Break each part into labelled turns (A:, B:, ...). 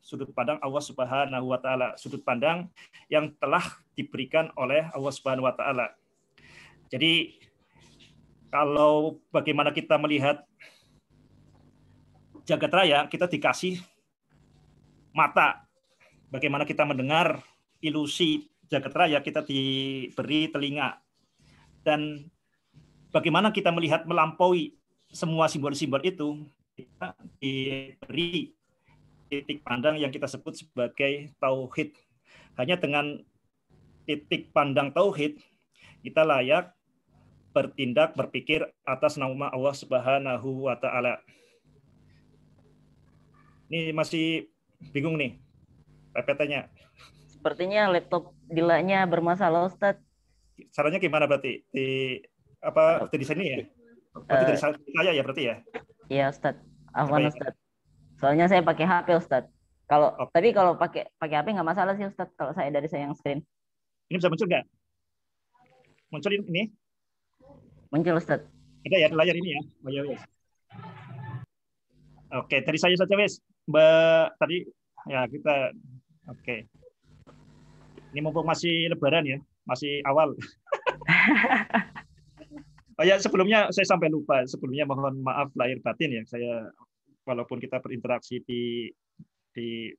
A: sudut pandang Allah Subhanahu wa taala, sudut pandang yang telah diberikan oleh Allah Subhanahu wa taala. Jadi kalau bagaimana kita melihat jagat raya, kita dikasih mata. Bagaimana kita mendengar ilusi jagat raya, kita diberi telinga. Dan bagaimana kita melihat melampaui semua simbol-simbol itu, kita diberi titik pandang yang kita sebut sebagai tauhid. Hanya dengan titik pandang tauhid kita layak bertindak berpikir atas nama Allah Subhanahu wa taala. Ini masih bingung nih ppt Sepertinya laptop
B: dilanya bermasalah
A: Ustaz. Caranya gimana berarti? Di apa Di sini ya? Eh, berarti uh, dari saya ya berarti ya? Iya
B: Ustaz. awan Ustaz. Soalnya saya pakai HP Ustadz. Kalau oh. tapi kalau pakai pakai HP nggak masalah sih Ustadz kalau saya dari saya yang screen. Ini bisa muncul nggak?
A: Muncul ini? Muncul Ustadz. Ada ya layar ini ya. Oh, ya, Oke, tadi saya saja ya, wes. tadi ya kita oke. Ini mumpung masih lebaran ya, masih awal. oh ya sebelumnya saya sampai lupa. Sebelumnya mohon maaf lahir batin ya. Saya walaupun kita berinteraksi di di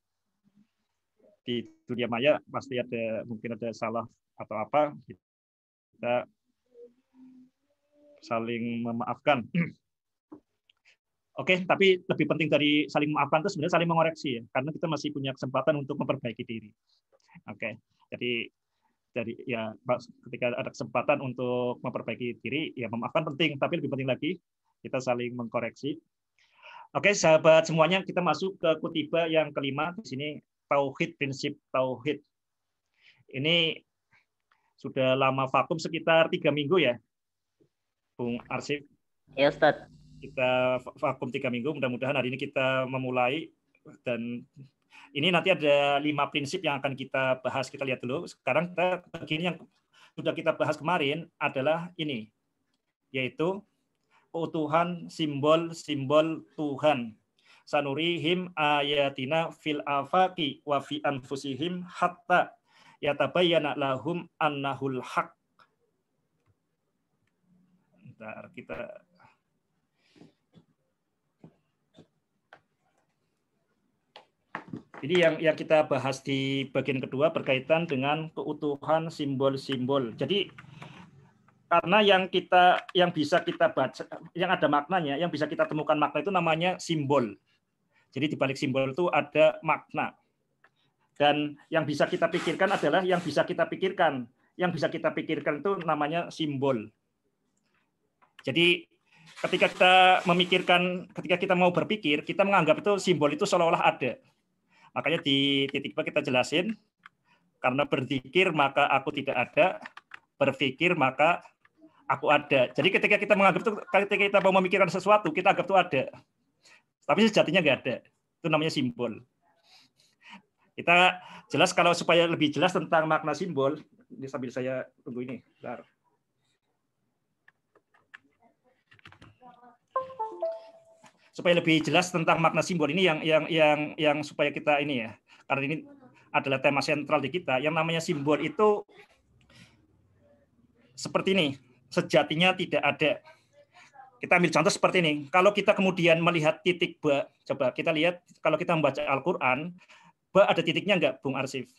A: di dunia maya pasti ada mungkin ada salah atau apa kita saling memaafkan. Oke, okay, tapi lebih penting dari saling memaafkan itu sebenarnya saling mengoreksi ya, karena kita masih punya kesempatan untuk memperbaiki diri. Oke, okay. jadi dari ya ketika ada kesempatan untuk memperbaiki diri, ya memaafkan penting, tapi lebih penting lagi kita saling mengkoreksi Oke, sahabat semuanya, kita masuk ke kutiba yang kelima di sini tauhid prinsip tauhid. Ini sudah lama vakum sekitar tiga minggu ya, Bung Arsip. Ya, Ustaz. Kita vakum tiga minggu. Mudah-mudahan hari ini kita memulai dan ini nanti ada lima prinsip yang akan kita bahas. Kita lihat dulu. Sekarang kita begini yang sudah kita bahas kemarin adalah ini, yaitu Tuhan, simbol-simbol Tuhan. Sanurihim ayatina fil afaki wa fi anfusihim hatta yatabayyana lahum annahul haq. Bentar, kita Jadi yang yang kita bahas di bagian kedua berkaitan dengan keutuhan simbol-simbol. Jadi karena yang kita yang bisa kita baca yang ada maknanya yang bisa kita temukan makna itu namanya simbol jadi di balik simbol itu ada makna dan yang bisa kita pikirkan adalah yang bisa kita pikirkan yang bisa kita pikirkan itu namanya simbol jadi ketika kita memikirkan ketika kita mau berpikir kita menganggap itu simbol itu seolah-olah ada makanya di titik kita jelasin karena berpikir maka aku tidak ada berpikir maka aku ada. Jadi ketika kita menganggap itu, ketika kita mau memikirkan sesuatu, kita anggap itu ada. Tapi sejatinya nggak ada. Itu namanya simbol. Kita jelas kalau supaya lebih jelas tentang makna simbol, ini sambil saya tunggu ini. Bentar. Supaya lebih jelas tentang makna simbol ini yang yang yang yang supaya kita ini ya. Karena ini adalah tema sentral di kita. Yang namanya simbol itu seperti ini sejatinya tidak ada. Kita ambil contoh seperti ini. Kalau kita kemudian melihat titik ba, coba kita lihat kalau kita membaca Al-Qur'an, ba ada titiknya enggak, Bung Arsif?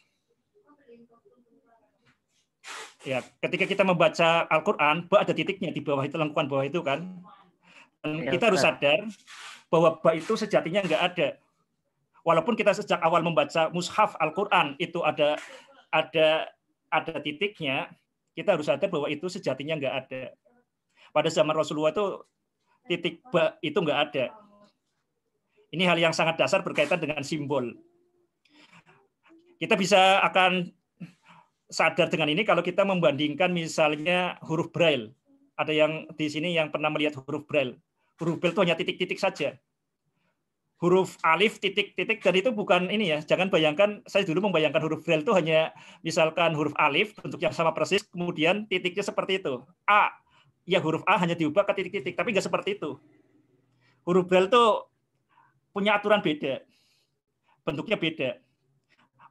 A: Ya, ketika kita membaca Al-Qur'an, ba ada titiknya di bawah itu lengkungan bawah itu kan. Dan iya, kita harus sadar bahwa ba itu sejatinya enggak ada. Walaupun kita sejak awal membaca mushaf Al-Qur'an itu ada ada ada titiknya, kita harus sadar bahwa itu sejatinya nggak ada. Pada zaman Rasulullah itu titik ba itu nggak ada. Ini hal yang sangat dasar berkaitan dengan simbol. Kita bisa akan sadar dengan ini kalau kita membandingkan misalnya huruf braille. Ada yang di sini yang pernah melihat huruf braille. Huruf braille itu hanya titik-titik saja huruf alif titik-titik dan itu bukan ini ya jangan bayangkan saya dulu membayangkan huruf braille itu hanya misalkan huruf alif yang sama persis kemudian titiknya seperti itu a ya huruf a hanya diubah ke titik-titik tapi nggak seperti itu huruf braille itu punya aturan beda bentuknya beda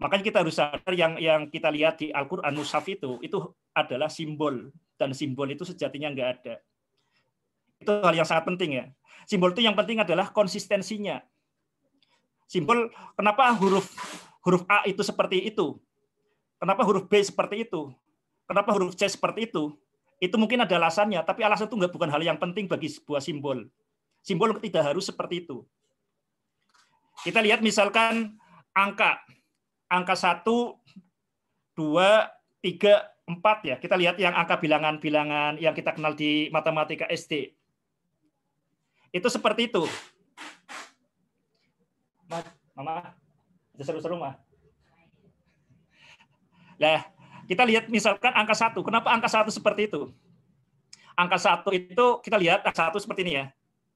A: makanya kita harus sadar yang yang kita lihat di Al-Qur'an Musaf itu itu adalah simbol dan simbol itu sejatinya nggak ada itu hal yang sangat penting ya simbol itu yang penting adalah konsistensinya simbol kenapa huruf huruf A itu seperti itu? Kenapa huruf B seperti itu? Kenapa huruf C seperti itu? Itu mungkin ada alasannya, tapi alasan itu enggak bukan hal yang penting bagi sebuah simbol. Simbol tidak harus seperti itu. Kita lihat misalkan angka. Angka 1, 2, 3, 4 ya. Kita lihat yang angka bilangan-bilangan yang kita kenal di matematika SD. Itu seperti itu Mama, ada seru-seru mah. Nah, kita lihat misalkan angka satu. Kenapa angka satu seperti itu? Angka satu itu kita lihat angka satu seperti ini ya.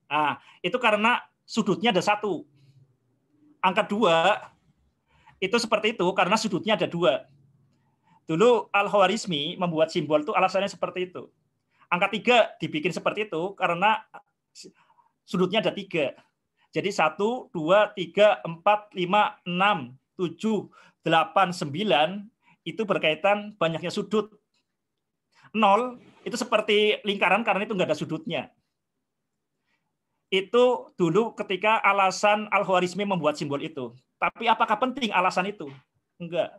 A: Nah, itu karena sudutnya ada satu. Angka dua itu seperti itu karena sudutnya ada dua. Dulu Al-Khwarizmi membuat simbol itu alasannya seperti itu. Angka tiga dibikin seperti itu karena sudutnya ada tiga. Jadi 1, 2, 3, 4, 5, 6, 7, 8, 9 itu berkaitan banyaknya sudut. 0 itu seperti lingkaran karena itu enggak ada sudutnya. Itu dulu ketika alasan Al-Khwarizmi membuat simbol itu. Tapi apakah penting alasan itu? Enggak.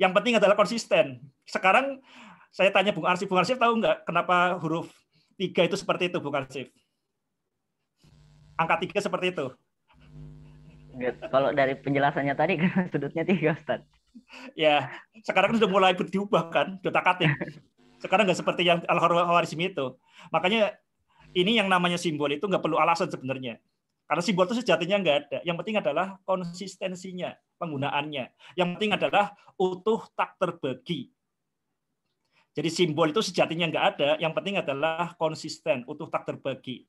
A: Yang penting adalah konsisten. Sekarang saya tanya Bung Arsif, Bung Arsif tahu enggak kenapa huruf tiga itu seperti itu, Bung Arsif? angka tiga seperti itu. Kalau dari
B: penjelasannya tadi karena sudutnya tiga Ustaz.
A: ya, sekarang sudah mulai diubah kan, dota Sekarang nggak seperti yang al khawarizmi itu. Makanya ini yang namanya simbol itu nggak perlu alasan sebenarnya. Karena simbol itu sejatinya nggak ada. Yang penting adalah konsistensinya, penggunaannya. Yang penting adalah utuh tak terbagi. Jadi simbol itu sejatinya nggak ada. Yang penting adalah konsisten, utuh tak terbagi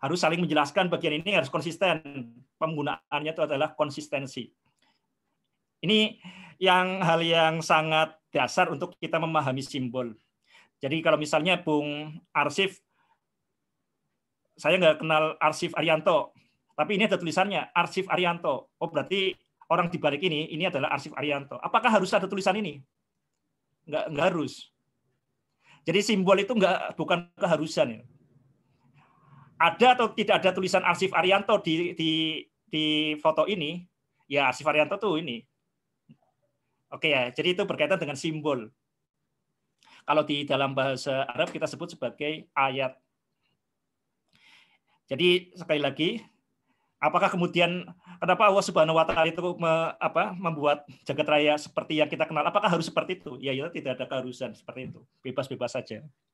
A: harus saling menjelaskan bagian ini harus konsisten. Penggunaannya itu adalah konsistensi. Ini yang hal yang sangat dasar untuk kita memahami simbol. Jadi kalau misalnya Bung Arsif, saya nggak kenal Arsif Arianto, tapi ini ada tulisannya Arsif Arianto. Oh berarti orang di balik ini ini adalah Arsif Arianto. Apakah harus ada tulisan ini? Nggak, nggak harus. Jadi simbol itu nggak bukan keharusan. ya ada atau tidak ada tulisan arsip Arianto di di di foto ini, ya arsip Arianto tuh ini. Oke ya, jadi itu berkaitan dengan simbol. Kalau di dalam bahasa Arab kita sebut sebagai ayat. Jadi sekali lagi, apakah kemudian kenapa Allah Subhanahu wa taala itu me, apa, membuat jagat raya seperti yang kita kenal? Apakah harus seperti itu? Ya, ya tidak ada keharusan seperti itu. Bebas-bebas saja. -bebas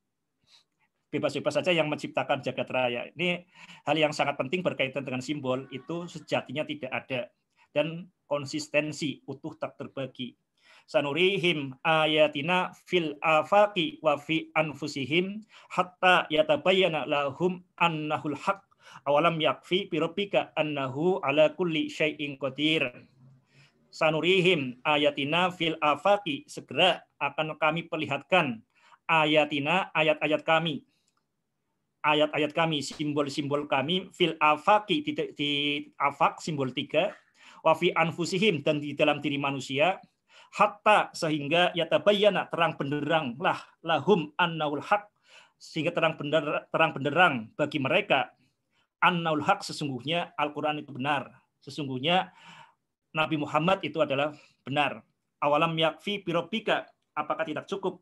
A: bebas-bebas saja yang menciptakan jagat raya. Ini hal yang sangat penting berkaitan dengan simbol itu sejatinya tidak ada dan konsistensi utuh tak terbagi. Sanurihim ayatina fil afaqi wa fi anfusihim hatta yatabayyana lahum annahul haq awalam yakfi bi rabbika annahu ala kulli syai'in qadir. Sanurihim ayatina fil afaqi segera akan kami perlihatkan ayatina ayat-ayat kami ayat-ayat kami, simbol-simbol kami fil afaki di, di afak simbol tiga, wafi anfusihim dan di dalam diri manusia, hatta sehingga yatabayana terang benderang lah lahum annaul hak sehingga terang bener, terang benderang bagi mereka annaul hak sesungguhnya Al-Qur'an itu benar. Sesungguhnya Nabi Muhammad itu adalah benar. Awalam yakfi pirobika apakah tidak cukup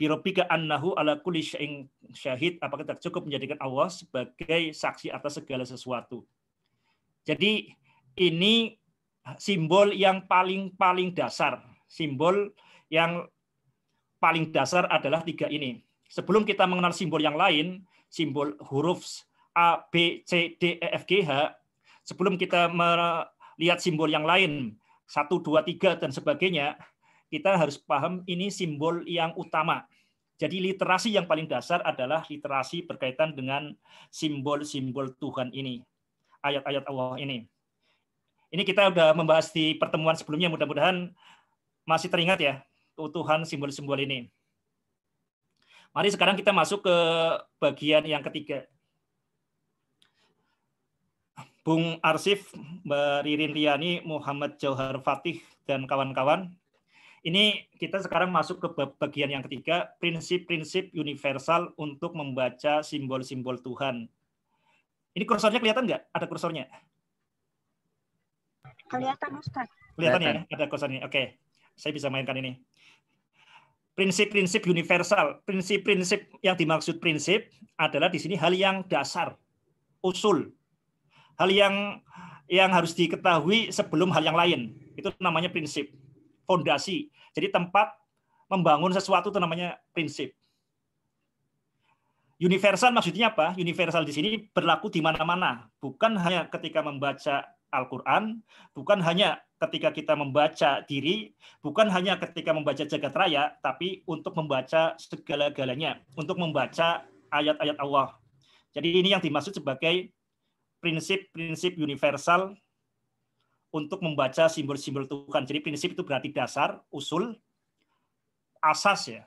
A: birobika annahu ala kulli syai'in syahid apakah tidak cukup menjadikan Allah sebagai saksi atas segala sesuatu. Jadi ini simbol yang paling-paling dasar. Simbol yang paling dasar adalah tiga ini. Sebelum kita mengenal simbol yang lain, simbol huruf A, B, C, D, E, F, G, H, sebelum kita melihat simbol yang lain, satu dua tiga dan sebagainya, kita harus paham ini simbol yang utama. Jadi literasi yang paling dasar adalah literasi berkaitan dengan simbol-simbol Tuhan ini, ayat-ayat Allah ini. Ini kita sudah membahas di pertemuan sebelumnya, mudah-mudahan masih teringat ya Tuhan simbol-simbol ini. Mari sekarang kita masuk ke bagian yang ketiga. Bung Arsif, Mbak Ririn Riani, Muhammad Jauhar Fatih, dan kawan-kawan, ini kita sekarang masuk ke bagian yang ketiga, prinsip-prinsip universal untuk membaca simbol-simbol Tuhan. Ini kursornya kelihatan nggak? Ada kursornya?
C: Kelihatan, Ustaz. Kelihatan, ya? kelihatan.
A: ya? Ada kursornya. Oke, saya bisa mainkan ini. Prinsip-prinsip universal, prinsip-prinsip yang dimaksud prinsip adalah di sini hal yang dasar, usul, hal yang yang harus diketahui sebelum hal yang lain. Itu namanya prinsip fondasi Jadi tempat membangun sesuatu itu namanya prinsip. Universal maksudnya apa? Universal di sini berlaku di mana-mana, bukan hanya ketika membaca Al-Qur'an, bukan hanya ketika kita membaca diri, bukan hanya ketika membaca jagat raya, tapi untuk membaca segala-galanya, untuk membaca ayat-ayat Allah. Jadi ini yang dimaksud sebagai prinsip-prinsip universal untuk membaca simbol-simbol Tuhan. Jadi prinsip itu berarti dasar, usul, asas ya.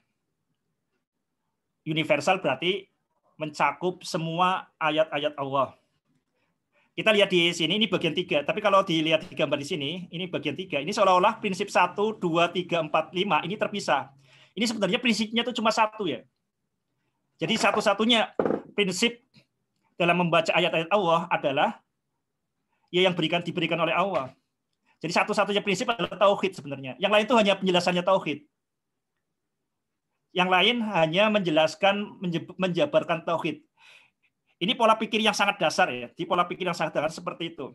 A: Universal berarti mencakup semua ayat-ayat Allah. Kita lihat di sini, ini bagian tiga. Tapi kalau dilihat di gambar di sini, ini bagian tiga. Ini seolah-olah prinsip satu, dua, tiga, empat, lima ini terpisah. Ini sebenarnya prinsipnya itu cuma satu ya. Jadi satu-satunya prinsip dalam membaca ayat-ayat Allah adalah ya yang berikan diberikan oleh Allah. Jadi satu-satunya prinsip adalah tauhid sebenarnya. Yang lain itu hanya penjelasannya tauhid. Yang lain hanya menjelaskan menjabarkan tauhid. Ini pola pikir yang sangat dasar ya, di pola pikir yang sangat dasar seperti itu.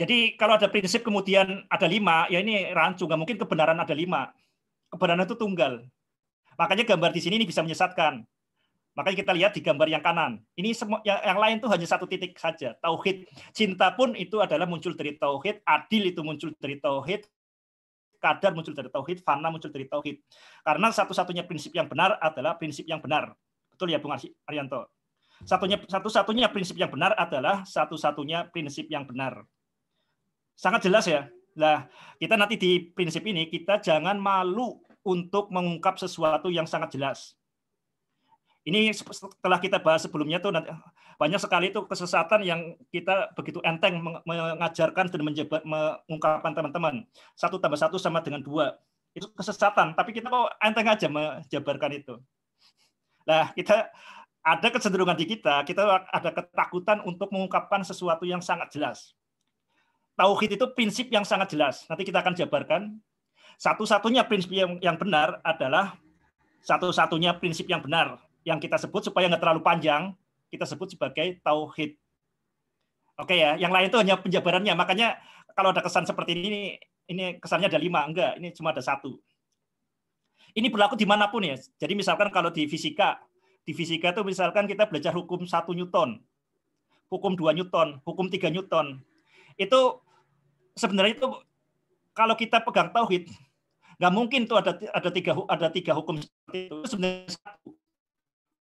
A: Jadi kalau ada prinsip kemudian ada lima, ya ini rancu, nggak mungkin kebenaran ada lima. Kebenaran itu tunggal. Makanya gambar di sini ini bisa menyesatkan. Makanya kita lihat di gambar yang kanan. Ini semua ya, yang, lain tuh hanya satu titik saja, tauhid. Cinta pun itu adalah muncul dari tauhid, adil itu muncul dari tauhid, kadar muncul dari tauhid, fana muncul dari tauhid. Karena satu-satunya prinsip yang benar adalah prinsip yang benar. Betul ya Bung Arianto? Satunya satu-satunya prinsip yang benar adalah satu-satunya prinsip yang benar. Sangat jelas ya. Nah, kita nanti di prinsip ini kita jangan malu untuk mengungkap sesuatu yang sangat jelas. Ini setelah kita bahas sebelumnya tuh banyak sekali itu kesesatan yang kita begitu enteng mengajarkan dan menjabat, mengungkapkan teman-teman. Satu tambah satu sama dengan dua. Itu kesesatan, tapi kita mau enteng aja menjabarkan itu. Nah, kita ada kecenderungan di kita, kita ada ketakutan untuk mengungkapkan sesuatu yang sangat jelas. Tauhid itu prinsip yang sangat jelas. Nanti kita akan jabarkan. Satu-satunya prinsip yang benar adalah satu-satunya prinsip yang benar yang kita sebut supaya nggak terlalu panjang, kita sebut sebagai tauhid. Oke ya, yang lain itu hanya penjabarannya. Makanya kalau ada kesan seperti ini, ini kesannya ada lima, enggak, ini cuma ada satu. Ini berlaku dimanapun ya. Jadi misalkan kalau di fisika, di fisika itu misalkan kita belajar hukum satu newton, hukum dua newton, hukum tiga newton. Itu sebenarnya itu kalau kita pegang tauhid, nggak mungkin tuh ada ada tiga ada tiga hukum seperti itu. Sebenarnya satu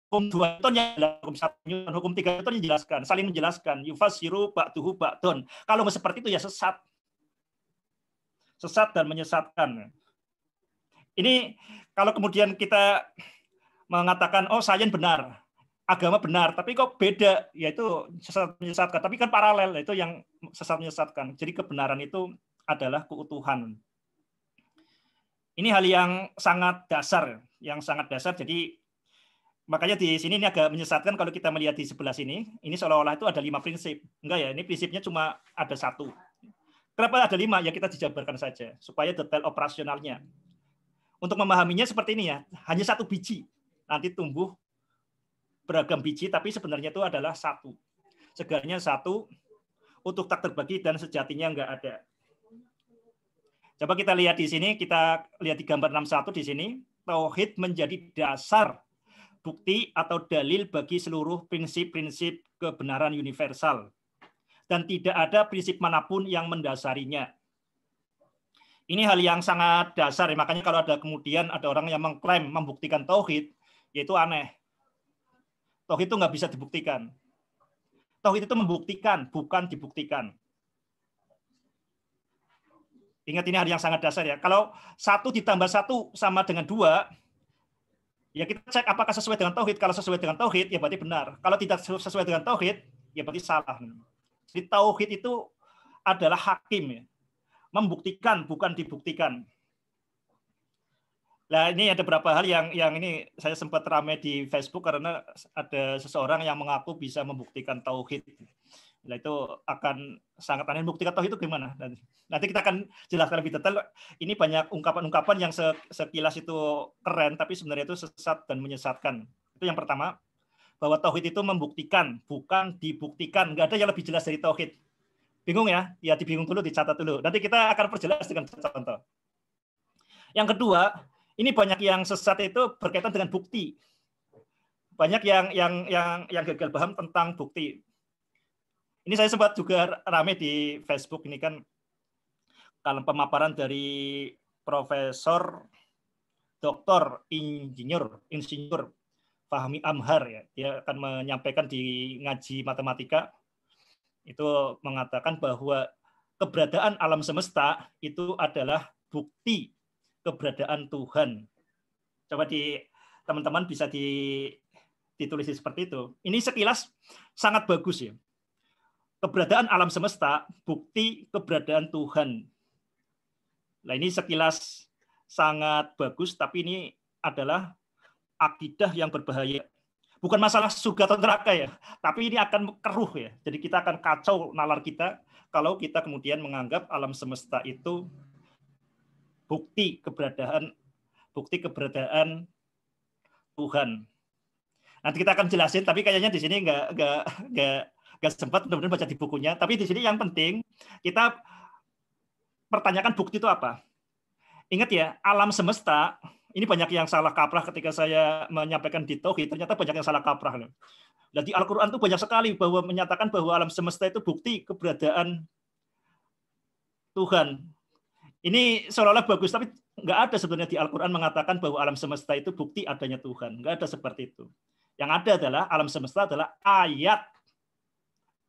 A: hukum dua ton yang hukum satu ton, hukum tiga yang jelaskan saling menjelaskan. Yufasiru Pak Ton. Kalau nggak seperti itu ya sesat. Sesat dan menyesatkan. Ini kalau kemudian kita mengatakan, oh sains benar, agama benar, tapi kok beda, yaitu sesat menyesatkan. Tapi kan paralel, itu yang sesat menyesatkan. Jadi kebenaran itu adalah keutuhan. Ini hal yang sangat dasar, yang sangat dasar. Jadi makanya di sini ini agak menyesatkan kalau kita melihat di sebelah sini. Ini seolah-olah itu ada lima prinsip. Enggak ya, ini prinsipnya cuma ada satu. Kenapa ada lima? Ya kita dijabarkan saja supaya detail operasionalnya. Untuk memahaminya seperti ini ya, hanya satu biji. Nanti tumbuh beragam biji, tapi sebenarnya itu adalah satu. Segarnya satu, untuk tak terbagi dan sejatinya enggak ada. Coba kita lihat di sini, kita lihat di gambar 61 di sini, tauhid menjadi dasar bukti atau dalil bagi seluruh prinsip-prinsip kebenaran universal dan tidak ada prinsip manapun yang mendasarinya. Ini hal yang sangat dasar, makanya kalau ada kemudian ada orang yang mengklaim membuktikan tauhid, yaitu aneh. Tauhid itu nggak bisa dibuktikan. Tauhid itu membuktikan, bukan dibuktikan. Ingat ini hal yang sangat dasar ya. Kalau satu ditambah satu sama dengan dua, ya kita cek apakah sesuai dengan tauhid. Kalau sesuai dengan tauhid, ya berarti benar. Kalau tidak sesuai dengan tauhid, ya berarti salah. Jadi tauhid itu adalah hakim ya. Membuktikan bukan dibuktikan. Nah, ini ada beberapa hal yang yang ini saya sempat ramai di Facebook karena ada seseorang yang mengaku bisa membuktikan tauhid. Nah, itu akan sangat aneh bukti tahu itu gimana nanti. Nanti kita akan jelaskan lebih detail. Ini banyak ungkapan-ungkapan yang sekilas itu keren tapi sebenarnya itu sesat dan menyesatkan. Itu yang pertama bahwa tauhid itu membuktikan, bukan dibuktikan. Enggak ada yang lebih jelas dari tauhid. Bingung ya? Ya dibingung dulu, dicatat dulu. Nanti kita akan perjelas dengan contoh. Yang kedua, ini banyak yang sesat itu berkaitan dengan bukti. Banyak yang yang yang yang gagal paham tentang bukti. Ini saya sempat juga rame di Facebook ini kan kalau pemaparan dari Profesor Doktor Insinyur Insinyur Fahmi Amhar ya. Dia akan menyampaikan di ngaji matematika itu mengatakan bahwa keberadaan alam semesta itu adalah bukti keberadaan Tuhan. Coba di teman-teman bisa di ditulis seperti itu. Ini sekilas sangat bagus ya keberadaan alam semesta bukti keberadaan Tuhan. Nah ini sekilas sangat bagus, tapi ini adalah akidah yang berbahaya. Bukan masalah surga atau neraka ya, tapi ini akan keruh ya. Jadi kita akan kacau nalar kita kalau kita kemudian menganggap alam semesta itu bukti keberadaan bukti keberadaan Tuhan. Nanti kita akan jelasin, tapi kayaknya di sini nggak nggak nggak nggak sempat benar-benar baca di bukunya. Tapi di sini yang penting kita pertanyakan bukti itu apa. Ingat ya, alam semesta ini banyak yang salah kaprah ketika saya menyampaikan di Tauhid, ternyata banyak yang salah kaprah. Dan di Al-Quran itu banyak sekali bahwa menyatakan bahwa alam semesta itu bukti keberadaan Tuhan. Ini seolah-olah bagus, tapi nggak ada sebenarnya di Al-Quran mengatakan bahwa alam semesta itu bukti adanya Tuhan. Nggak ada seperti itu. Yang ada adalah alam semesta adalah ayat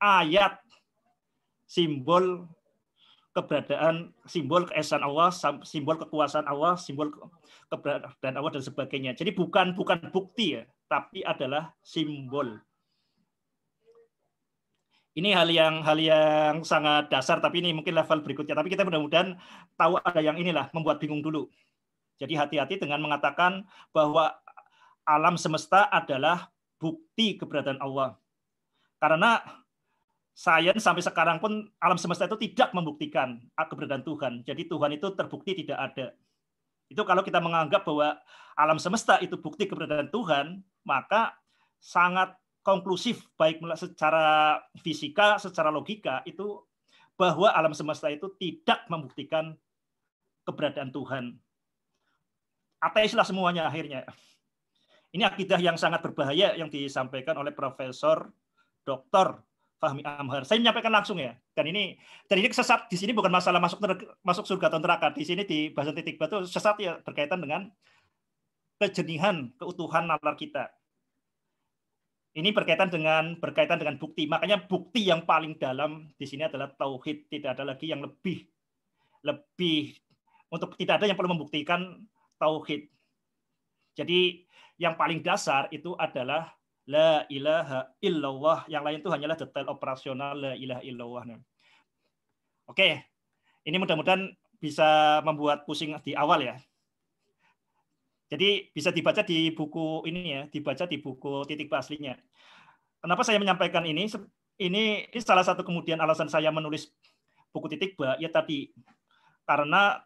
A: ayat simbol keberadaan simbol keesaan Allah, simbol kekuasaan Allah, simbol keberadaan Allah dan sebagainya. Jadi bukan bukan bukti ya, tapi adalah simbol. Ini hal yang hal yang sangat dasar tapi ini mungkin level berikutnya. Tapi kita mudah-mudahan tahu ada yang inilah membuat bingung dulu. Jadi hati-hati dengan mengatakan bahwa alam semesta adalah bukti keberadaan Allah. Karena sains sampai sekarang pun alam semesta itu tidak membuktikan keberadaan Tuhan. Jadi Tuhan itu terbukti tidak ada. Itu kalau kita menganggap bahwa alam semesta itu bukti keberadaan Tuhan, maka sangat konklusif baik secara fisika, secara logika itu bahwa alam semesta itu tidak membuktikan keberadaan Tuhan. Ateislah semuanya akhirnya. Ini akidah yang sangat berbahaya yang disampaikan oleh Profesor Dr. Fahmi Amhar. Saya menyampaikan langsung ya. Dan ini dan ini sesat di sini bukan masalah masuk masuk surga atau neraka. Di sini di bahasan titik batu sesat ya berkaitan dengan kejernihan, keutuhan nalar kita. Ini berkaitan dengan berkaitan dengan bukti. Makanya bukti yang paling dalam di sini adalah tauhid. Tidak ada lagi yang lebih lebih untuk tidak ada yang perlu membuktikan tauhid. Jadi yang paling dasar itu adalah la ilaha illallah. Yang lain itu hanyalah detail operasional la ilaha illallah. Nah. Oke, ini mudah-mudahan bisa membuat pusing di awal ya. Jadi bisa dibaca di buku ini ya, dibaca di buku titik aslinya. Kenapa saya menyampaikan ini? Ini, ini salah satu kemudian alasan saya menulis buku titik ba ya tadi karena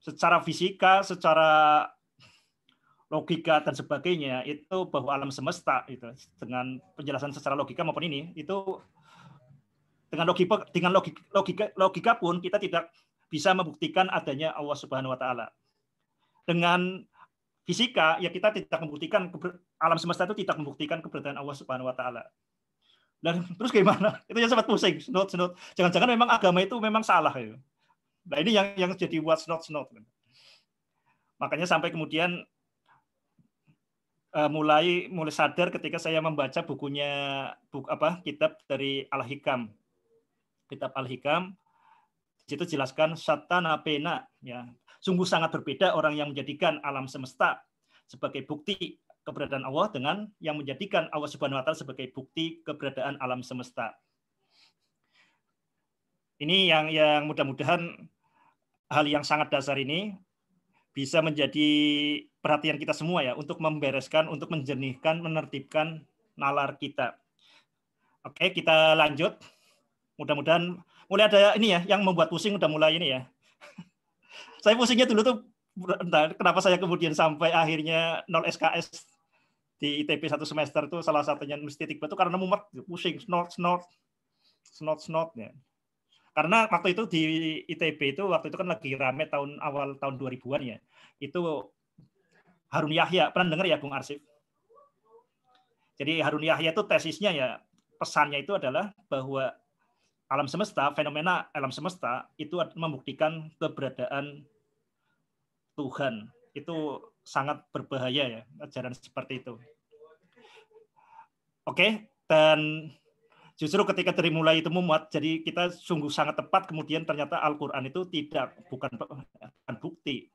A: secara fisika, secara logika dan sebagainya itu bahwa alam semesta itu dengan penjelasan secara logika maupun ini itu dengan logika dengan logika logika, logika pun kita tidak bisa membuktikan adanya Allah Subhanahu wa taala. Dengan fisika ya kita tidak membuktikan alam semesta itu tidak membuktikan keberadaan Allah Subhanahu wa taala. Dan terus gimana? Itu yang sempat pusing, snot snot. Jangan-jangan memang agama itu memang salah ya. Nah ini yang yang jadi buat snot snot. Makanya sampai kemudian uh, mulai mulai sadar ketika saya membaca bukunya buku apa kitab dari Al Hikam kitab Al Hikam itu jelaskan satana pena ya sungguh sangat berbeda orang yang menjadikan alam semesta sebagai bukti keberadaan Allah dengan yang menjadikan Allah Subhanahu wa taala sebagai bukti keberadaan alam semesta. Ini yang yang mudah-mudahan hal yang sangat dasar ini bisa menjadi perhatian kita semua ya untuk membereskan, untuk menjernihkan, menertibkan nalar kita. Oke, kita lanjut. Mudah-mudahan mulai ada ini ya yang membuat pusing udah mulai ini ya. saya pusingnya dulu tuh entah kenapa saya kemudian sampai akhirnya 0 SKS di ITB satu semester itu salah satunya mesti tiba itu karena mumet pusing snort snort snort snort ya karena waktu itu di ITB itu waktu itu kan lagi rame tahun awal tahun 2000-an ya. Itu Harun Yahya, pernah dengar ya Bung Arsip? Jadi Harun Yahya itu tesisnya ya pesannya itu adalah bahwa alam semesta, fenomena alam semesta itu membuktikan keberadaan Tuhan. Itu sangat berbahaya ya ajaran seperti itu. Oke, dan justru ketika dari mulai itu memuat jadi kita sungguh sangat tepat kemudian ternyata Al-Qur'an itu tidak bukan, bukan bukti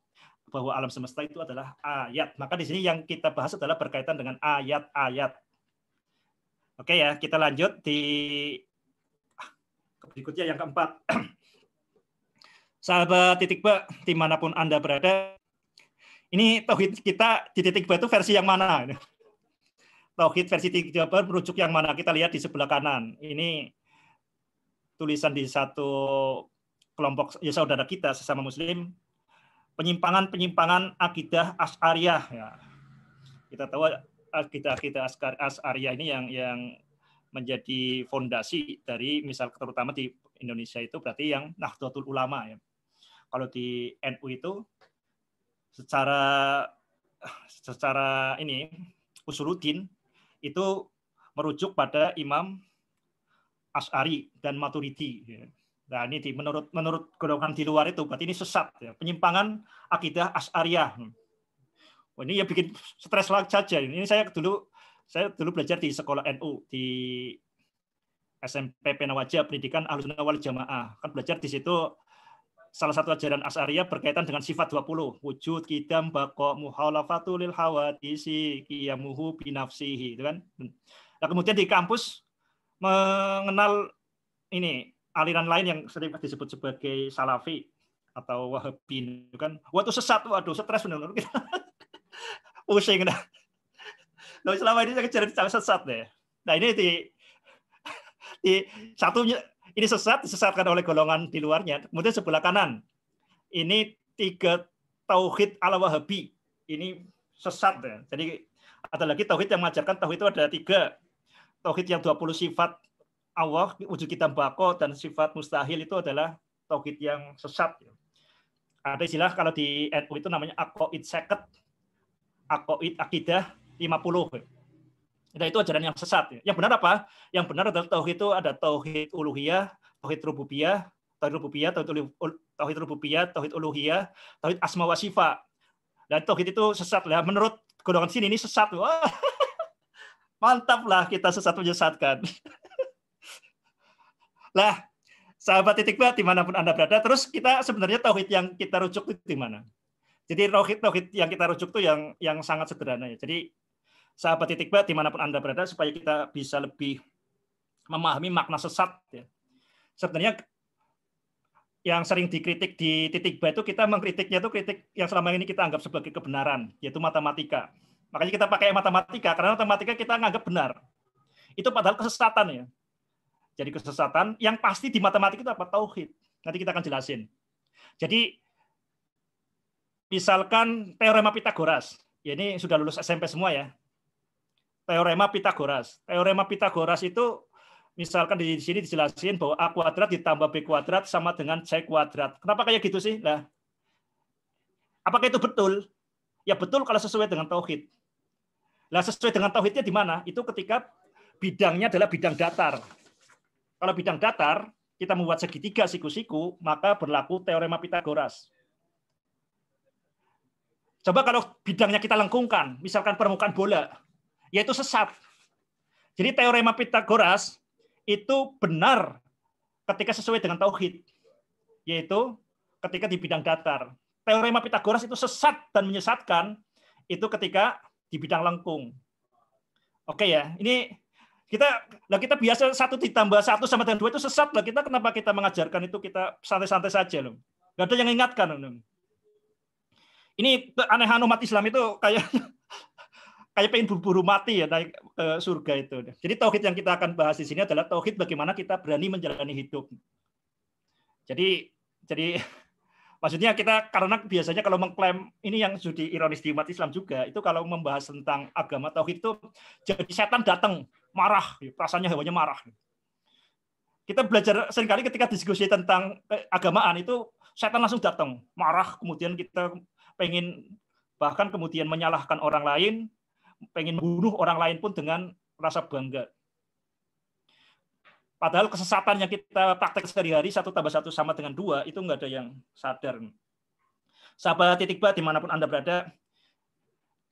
A: bahwa alam semesta itu adalah ayat. Maka di sini yang kita bahas adalah berkaitan dengan ayat-ayat. Oke ya, kita lanjut di berikutnya yang keempat. Sahabat titik B, dimanapun Anda berada, ini tauhid kita di titik B itu versi yang mana? Tauhid versi 3 merujuk yang mana? Kita lihat di sebelah kanan. Ini tulisan di satu kelompok ya saudara kita sesama muslim penyimpangan-penyimpangan akidah asariah ya. Kita tahu akidah-akidah asariah ini yang yang menjadi fondasi dari misal terutama di Indonesia itu berarti yang Nahdlatul Ulama ya. Kalau di NU itu secara secara ini usuludin itu merujuk pada Imam As'ari dan Maturidi. Ya. Nah, ini di, menurut menurut golongan di luar itu berarti ini sesat ya, penyimpangan akidah Asariah. Hmm. Oh, ini ya bikin stres lagi saja. Ini saya dulu saya dulu belajar di sekolah NU di SMP Penawaja Pendidikan Ahlussunnah Wal Jamaah. Kan belajar di situ salah satu ajaran Asaria berkaitan dengan sifat 20, wujud, kidam, bako, muhalafatu lil hawadisi, kiamuhu binafsihi, itu kan. Nah, kemudian di kampus mengenal ini aliran lain yang sering disebut sebagai salafi atau wahabi itu kan. Waktu sesat, waduh stres benar-benar kita. Pusing Nah. Nah, selama ini saya kejar sesat deh. Nah, ini di di satunya ini sesat disesatkan oleh golongan di luarnya. Kemudian sebelah kanan ini tiga tauhid ala Wahabi. Ini sesat ya. Jadi ada lagi tauhid yang mengajarkan tauhid itu ada tiga. Tauhid yang 20 sifat Allah, wujud kita bako, dan sifat mustahil itu adalah tauhid yang sesat. Ya. Ada istilah kalau di NU itu namanya akoid seket, akoid akidah 50. Nah, itu ajaran yang sesat. Ya. Yang benar apa? Yang benar adalah tauhid itu ada tauhid uluhiyah, tauhid rububiyah, tauhid rububiyah, tauhid uluhiyah, tauhid rububiyah, tauhid uluhiyah, tauhid asma wa sifat. Dan nah, tauhid itu sesat lah. Menurut golongan sini ini sesat. Wah. Mantap lah kita sesat menyesatkan. lah, sahabat titik bat dimanapun Anda berada, terus kita sebenarnya tauhid yang kita rujuk itu di mana? Jadi tauhid tauhid yang kita rujuk itu yang yang sangat sederhana ya. Jadi sahabat titik ba dimanapun Anda berada supaya kita bisa lebih memahami makna sesat. Ya. Sebenarnya yang sering dikritik di titik ba itu kita mengkritiknya itu kritik yang selama ini kita anggap sebagai kebenaran, yaitu matematika. Makanya kita pakai matematika, karena matematika kita anggap benar. Itu padahal kesesatan ya. Jadi kesesatan yang pasti di matematika itu apa? Tauhid. Nanti kita akan jelasin. Jadi misalkan teorema Pitagoras, ya ini sudah lulus SMP semua ya, teorema Pitagoras. Teorema Pitagoras itu misalkan di sini dijelasin bahwa a kuadrat ditambah b kuadrat sama dengan c kuadrat. Kenapa kayak gitu sih? Nah, apakah itu betul? Ya betul kalau sesuai dengan tauhid. Nah, sesuai dengan tauhidnya di mana? Itu ketika bidangnya adalah bidang datar. Kalau bidang datar, kita membuat segitiga siku-siku, maka berlaku teorema Pitagoras. Coba kalau bidangnya kita lengkungkan, misalkan permukaan bola, yaitu sesat. Jadi teorema Pitagoras itu benar ketika sesuai dengan tauhid, yaitu ketika di bidang datar. Teorema Pitagoras itu sesat dan menyesatkan itu ketika di bidang lengkung. Oke ya, ini kita lah kita biasa satu ditambah satu sama dengan dua itu sesat lah kita kenapa kita mengajarkan itu kita santai-santai saja loh nggak ada yang ingatkan loh ini keanehan umat Islam itu kayak kayak pengen buru-buru mati ya naik ke surga itu. Jadi tauhid yang kita akan bahas di sini adalah tauhid bagaimana kita berani menjalani hidup. Jadi jadi maksudnya kita karena biasanya kalau mengklaim ini yang jadi ironis di umat Islam juga itu kalau membahas tentang agama tauhid itu jadi setan datang marah, rasanya hewannya marah. Kita belajar seringkali ketika diskusi tentang eh, agamaan itu setan langsung datang marah kemudian kita pengen bahkan kemudian menyalahkan orang lain pengen membunuh orang lain pun dengan rasa bangga. Padahal kesesatan yang kita praktek sehari-hari satu tambah satu sama dengan dua itu nggak ada yang sadar. Sahabat titik bat, dimanapun anda berada,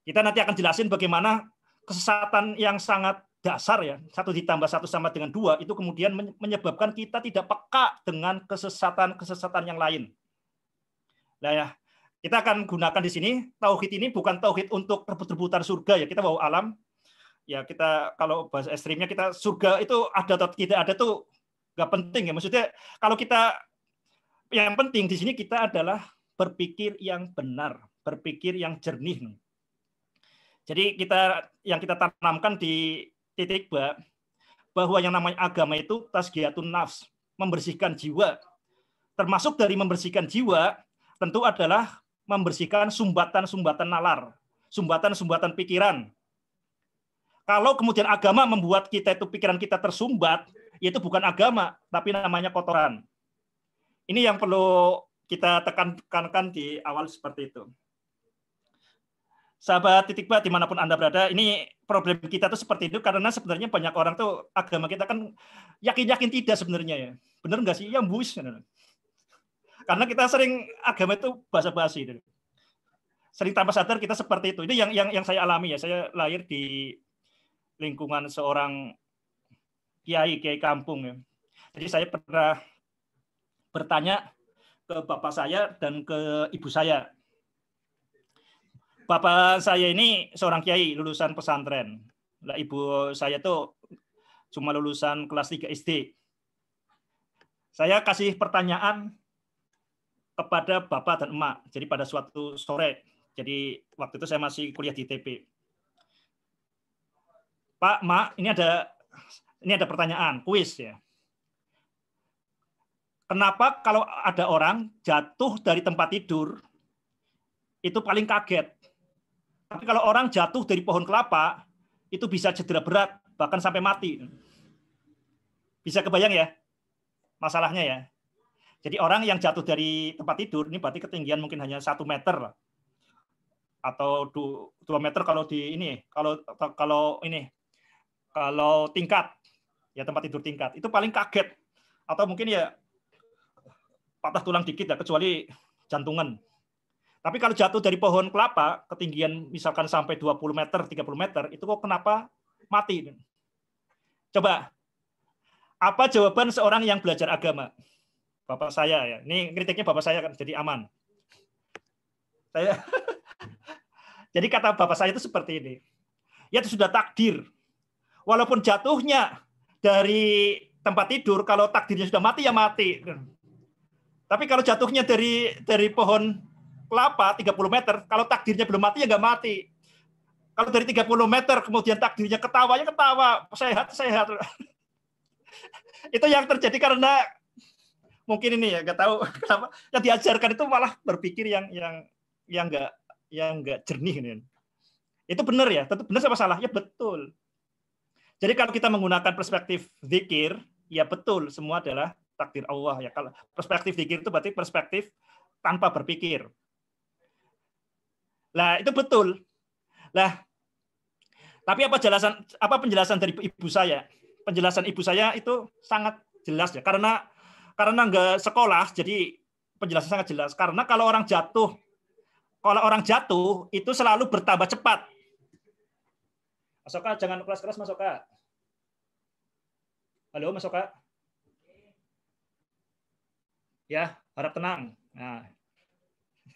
A: kita nanti akan jelasin bagaimana kesesatan yang sangat dasar ya satu ditambah satu sama dengan dua itu kemudian menyebabkan kita tidak peka dengan kesesatan kesesatan yang lain. Nah ya kita akan gunakan di sini tauhid ini bukan tauhid untuk rebut-rebutan surga ya. Kita bawa alam. Ya kita kalau bahasa ekstrimnya kita surga itu ada atau tidak ada tuh nggak penting ya. Maksudnya kalau kita yang penting di sini kita adalah berpikir yang benar, berpikir yang jernih. Jadi kita yang kita tanamkan di titik ba bahwa yang namanya agama itu tasgiatun nafs, membersihkan jiwa. Termasuk dari membersihkan jiwa tentu adalah membersihkan sumbatan-sumbatan nalar, sumbatan-sumbatan pikiran. Kalau kemudian agama membuat kita itu pikiran kita tersumbat, itu bukan agama, tapi namanya kotoran. Ini yang perlu kita tekankan di awal seperti itu. Sahabat titik ba, dimanapun Anda berada, ini problem kita tuh seperti itu karena sebenarnya banyak orang tuh agama kita kan yakin-yakin tidak sebenarnya ya. Benar nggak sih? Ya, buis. Karena kita sering agama itu bahasa basi itu. Sering tanpa sadar kita seperti itu. Ini yang yang yang saya alami ya. Saya lahir di lingkungan seorang kiai, kiai kampung ya. Jadi saya pernah bertanya ke bapak saya dan ke ibu saya. Bapak saya ini seorang kiai lulusan pesantren. Lah ibu saya tuh cuma lulusan kelas 3 SD. Saya kasih pertanyaan kepada bapak dan emak. Jadi pada suatu sore, jadi waktu itu saya masih kuliah di ITB. Pak, Mak, ini ada ini ada pertanyaan, kuis ya. Kenapa kalau ada orang jatuh dari tempat tidur itu paling kaget? Tapi kalau orang jatuh dari pohon kelapa itu bisa cedera berat bahkan sampai mati. Bisa kebayang ya masalahnya ya. Jadi orang yang jatuh dari tempat tidur ini berarti ketinggian mungkin hanya satu meter atau dua meter kalau di ini kalau kalau ini kalau tingkat ya tempat tidur tingkat itu paling kaget atau mungkin ya patah tulang dikit ya kecuali jantungan. Tapi kalau jatuh dari pohon kelapa ketinggian misalkan sampai 20 meter, 30 meter itu kok kenapa mati? Coba apa jawaban seorang yang belajar agama? bapak saya ya. Ini kritiknya bapak saya kan jadi aman. Saya Jadi kata bapak saya itu seperti ini. Ya itu sudah takdir. Walaupun jatuhnya dari tempat tidur, kalau takdirnya sudah mati ya mati. Tapi kalau jatuhnya dari dari pohon kelapa 30 meter, kalau takdirnya belum mati ya nggak mati. Kalau dari 30 meter kemudian takdirnya ketawa ya ketawa, sehat sehat. Itu yang terjadi karena mungkin ini ya nggak tahu kenapa yang diajarkan itu malah berpikir yang yang yang nggak yang nggak jernih ini. Itu benar ya, tetap benar apa salah? Ya betul. Jadi kalau kita menggunakan perspektif zikir, ya betul semua adalah takdir Allah ya. Kalau perspektif zikir itu berarti perspektif tanpa berpikir. Lah itu betul. Lah tapi apa jelasan apa penjelasan dari ibu saya? Penjelasan ibu saya itu sangat jelas ya karena karena nggak sekolah, jadi penjelasan sangat jelas. Karena kalau orang jatuh, kalau orang jatuh itu selalu bertambah cepat. Masoka, jangan keras-keras Masoka. Halo Masoka. Ya, harap tenang. Nah.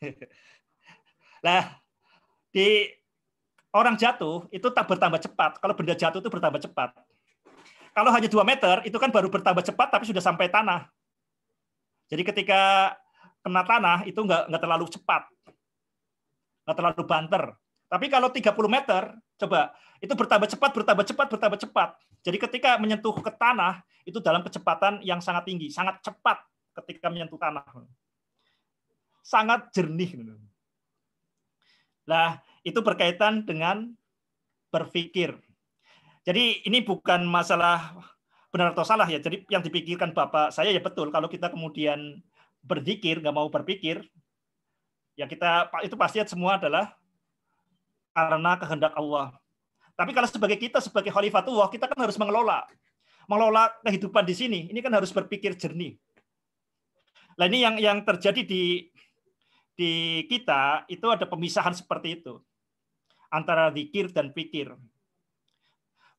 A: lah, di orang jatuh itu tak bertambah cepat. Kalau benda jatuh itu bertambah cepat. Kalau hanya 2 meter, itu kan baru bertambah cepat tapi sudah sampai tanah. Jadi ketika kena tanah itu nggak nggak terlalu cepat, nggak terlalu banter. Tapi kalau 30 meter, coba itu bertambah cepat, bertambah cepat, bertambah cepat. Jadi ketika menyentuh ke tanah itu dalam kecepatan yang sangat tinggi, sangat cepat ketika menyentuh tanah. Sangat jernih. Nah, itu berkaitan dengan berpikir. Jadi ini bukan masalah benar atau salah ya. Jadi yang dipikirkan Bapak saya ya betul. Kalau kita kemudian berzikir, nggak mau berpikir, ya kita itu pasti semua adalah karena kehendak Allah. Tapi kalau sebagai kita sebagai khalifatullah, kita kan harus mengelola mengelola kehidupan di sini. Ini kan harus berpikir jernih. Nah ini yang yang terjadi di di kita itu ada pemisahan seperti itu antara zikir dan pikir.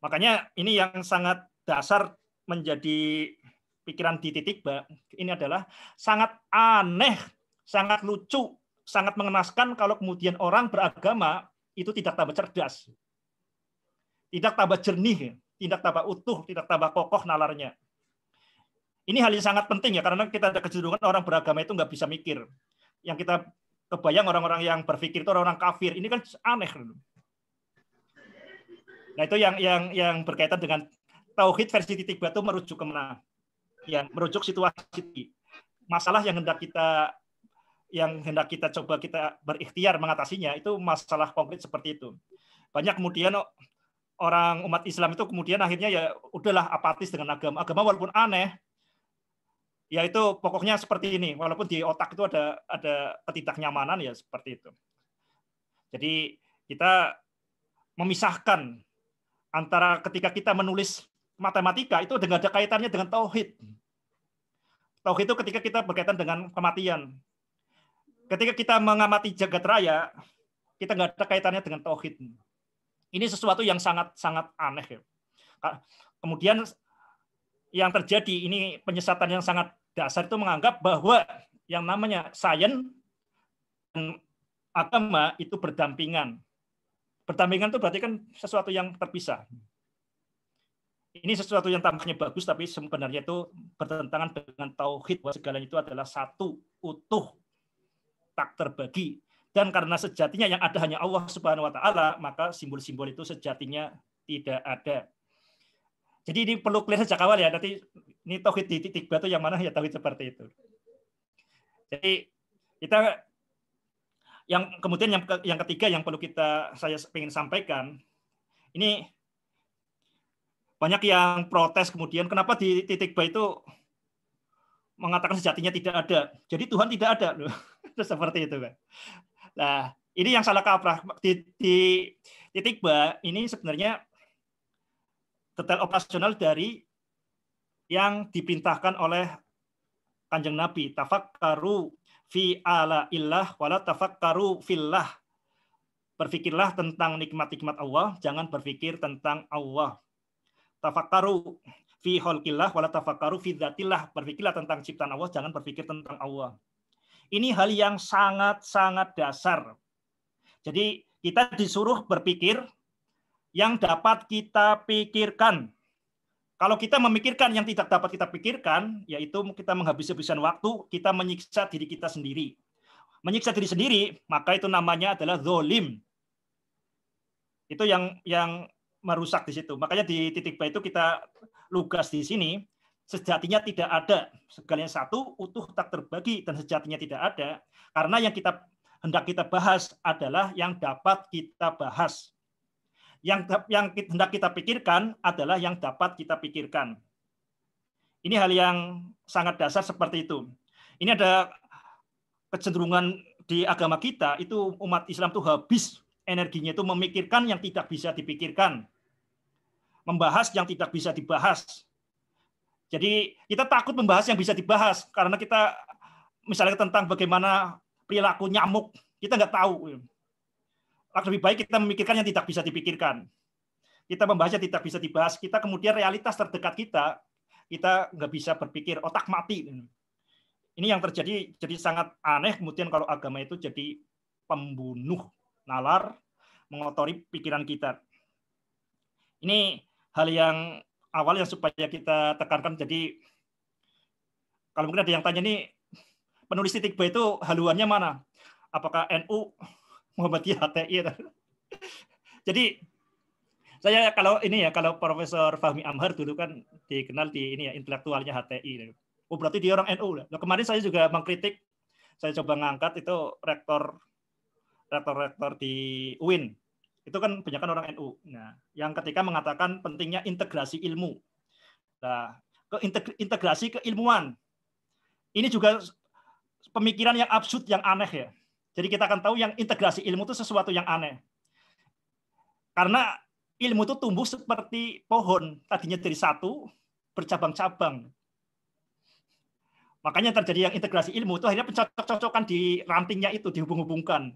A: Makanya ini yang sangat dasar menjadi pikiran di titik ini adalah sangat aneh, sangat lucu, sangat mengenaskan kalau kemudian orang beragama itu tidak tambah cerdas, tidak tambah jernih, tidak tambah utuh, tidak tambah kokoh nalarnya. Ini hal yang sangat penting ya karena kita ada kecenderungan orang beragama itu nggak bisa mikir. Yang kita kebayang orang-orang yang berpikir itu orang-orang kafir. Ini kan aneh. Nah itu yang yang yang berkaitan dengan tauhid versi titik batu merujuk ke mana? Yang merujuk situasi masalah yang hendak kita yang hendak kita coba kita berikhtiar mengatasinya itu masalah konkret seperti itu. Banyak kemudian orang umat Islam itu kemudian akhirnya ya udahlah apatis dengan agama. Agama walaupun aneh, ya itu pokoknya seperti ini. Walaupun di otak itu ada ada ketidaknyamanan ya seperti itu. Jadi kita memisahkan antara ketika kita menulis matematika itu dengan ada kaitannya dengan tauhid. Tauhid itu ketika kita berkaitan dengan kematian. Ketika kita mengamati jagat raya, kita nggak ada kaitannya dengan tauhid. Ini sesuatu yang sangat-sangat aneh. Ya. Kemudian yang terjadi ini penyesatan yang sangat dasar itu menganggap bahwa yang namanya sains dan agama itu berdampingan. Berdampingan itu berarti kan sesuatu yang terpisah ini sesuatu yang tampaknya bagus tapi sebenarnya itu bertentangan dengan tauhid bahwa segalanya itu adalah satu utuh tak terbagi dan karena sejatinya yang ada hanya Allah Subhanahu wa taala maka simbol-simbol itu sejatinya tidak ada. Jadi ini perlu clear sejak awal ya nanti ini tauhid di titik batu yang mana ya tauhid seperti itu. Jadi kita yang kemudian yang yang ketiga yang perlu kita saya ingin sampaikan ini banyak yang protes kemudian kenapa di titik ba itu mengatakan sejatinya tidak ada. Jadi Tuhan tidak ada loh. Seperti itu kan. Nah, ini yang salah kaprah di, di titik ba ini sebenarnya detail operasional dari yang dipintahkan oleh Kanjeng Nabi, tafakkaru fi ala illah wala tafakkaru fillah. Berfikirlah tentang nikmat-nikmat Allah, jangan berfikir tentang Allah. Tafakkaru fi khalqillah wala tafakkaru fi dzatillah. Berpikirlah tentang ciptaan Allah, jangan berpikir tentang Allah. Ini hal yang sangat-sangat dasar. Jadi kita disuruh berpikir yang dapat kita pikirkan. Kalau kita memikirkan yang tidak dapat kita pikirkan, yaitu kita menghabis-habisan waktu, kita menyiksa diri kita sendiri. Menyiksa diri sendiri, maka itu namanya adalah zolim. Itu yang yang merusak di situ. Makanya di titik B itu kita lugas di sini, sejatinya tidak ada. Segalanya satu, utuh tak terbagi, dan sejatinya tidak ada. Karena yang kita hendak kita bahas adalah yang dapat kita bahas. Yang, yang hendak kita pikirkan adalah yang dapat kita pikirkan. Ini hal yang sangat dasar seperti itu. Ini ada kecenderungan di agama kita itu umat Islam itu habis energinya itu memikirkan yang tidak bisa dipikirkan membahas yang tidak bisa dibahas. Jadi kita takut membahas yang bisa dibahas karena kita misalnya tentang bagaimana perilaku nyamuk kita nggak tahu. Lebih baik kita memikirkan yang tidak bisa dipikirkan. Kita membahas yang tidak bisa dibahas. Kita kemudian realitas terdekat kita kita nggak bisa berpikir otak mati. Ini yang terjadi jadi sangat aneh kemudian kalau agama itu jadi pembunuh nalar, mengotori pikiran kita. Ini hal yang awal yang supaya kita tekankan. Jadi kalau mungkin ada yang tanya nih, penulis titik B itu haluannya mana? Apakah NU, Muhammadiyah, HTI? Jadi saya kalau ini ya kalau Profesor Fahmi Amhar dulu kan dikenal di ini ya intelektualnya HTI. Oh berarti dia orang NU lah. kemarin saya juga mengkritik, saya coba ngangkat itu rektor rektor-rektor di UIN itu kan kebanyakan orang NU. Nah, yang ketika mengatakan pentingnya integrasi ilmu. Nah, ke integrasi keilmuan. Ini juga pemikiran yang absurd, yang aneh ya. Jadi kita akan tahu yang integrasi ilmu itu sesuatu yang aneh. Karena ilmu itu tumbuh seperti pohon. Tadinya dari satu, bercabang-cabang. Makanya terjadi yang integrasi ilmu itu akhirnya pencocok-cocokan di rantingnya itu dihubung-hubungkan.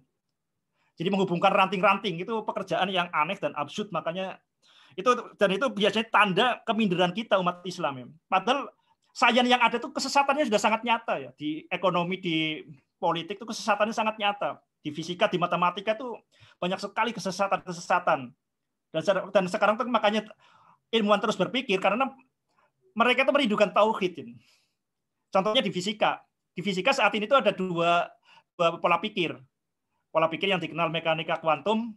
A: Jadi menghubungkan ranting-ranting itu pekerjaan yang aneh dan absurd makanya itu dan itu biasanya tanda keminderan kita umat Islam ya. Padahal sayan yang ada itu kesesatannya sudah sangat nyata ya di ekonomi di politik itu kesesatannya sangat nyata di fisika di matematika itu banyak sekali kesesatan-kesesatan dan dan sekarang tuh makanya ilmuwan terus berpikir karena mereka itu merindukan tauhid. Ya. Contohnya di fisika. Di fisika saat ini itu ada dua, dua pola pikir pola pikir yang dikenal mekanika kuantum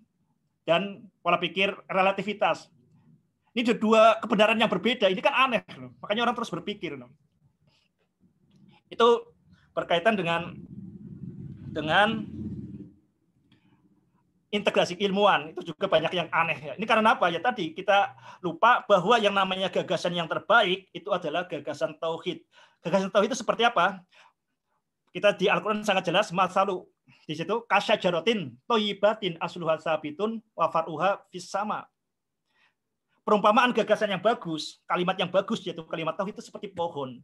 A: dan pola pikir relativitas. Ini dua kebenaran yang berbeda. Ini kan aneh, makanya orang terus berpikir. Itu berkaitan dengan dengan integrasi ilmuwan itu juga banyak yang aneh ya. Ini karena apa ya tadi kita lupa bahwa yang namanya gagasan yang terbaik itu adalah gagasan tauhid. Gagasan tauhid itu seperti apa? Kita di Al-Qur'an sangat jelas masalu di situ kasya jarotin toyibatin asluha sabitun wafaruha fisama. Perumpamaan gagasan yang bagus, kalimat yang bagus yaitu kalimat tauhid itu seperti pohon.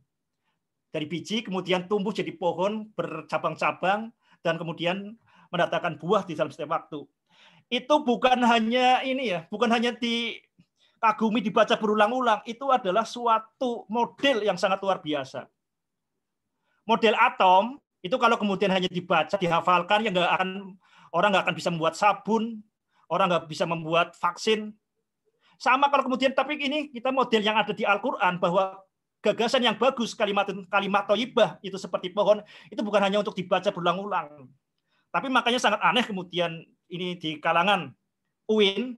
A: Dari biji kemudian tumbuh jadi pohon bercabang-cabang dan kemudian mendatangkan buah di dalam setiap waktu. Itu bukan hanya ini ya, bukan hanya di kagumi dibaca berulang-ulang, itu adalah suatu model yang sangat luar biasa. Model atom itu kalau kemudian hanya dibaca dihafalkan ya nggak akan orang nggak akan bisa membuat sabun orang nggak bisa membuat vaksin sama kalau kemudian tapi ini kita model yang ada di Al-Quran bahwa gagasan yang bagus kalimat kalimat toibah itu seperti pohon itu bukan hanya untuk dibaca berulang-ulang tapi makanya sangat aneh kemudian ini di kalangan UIN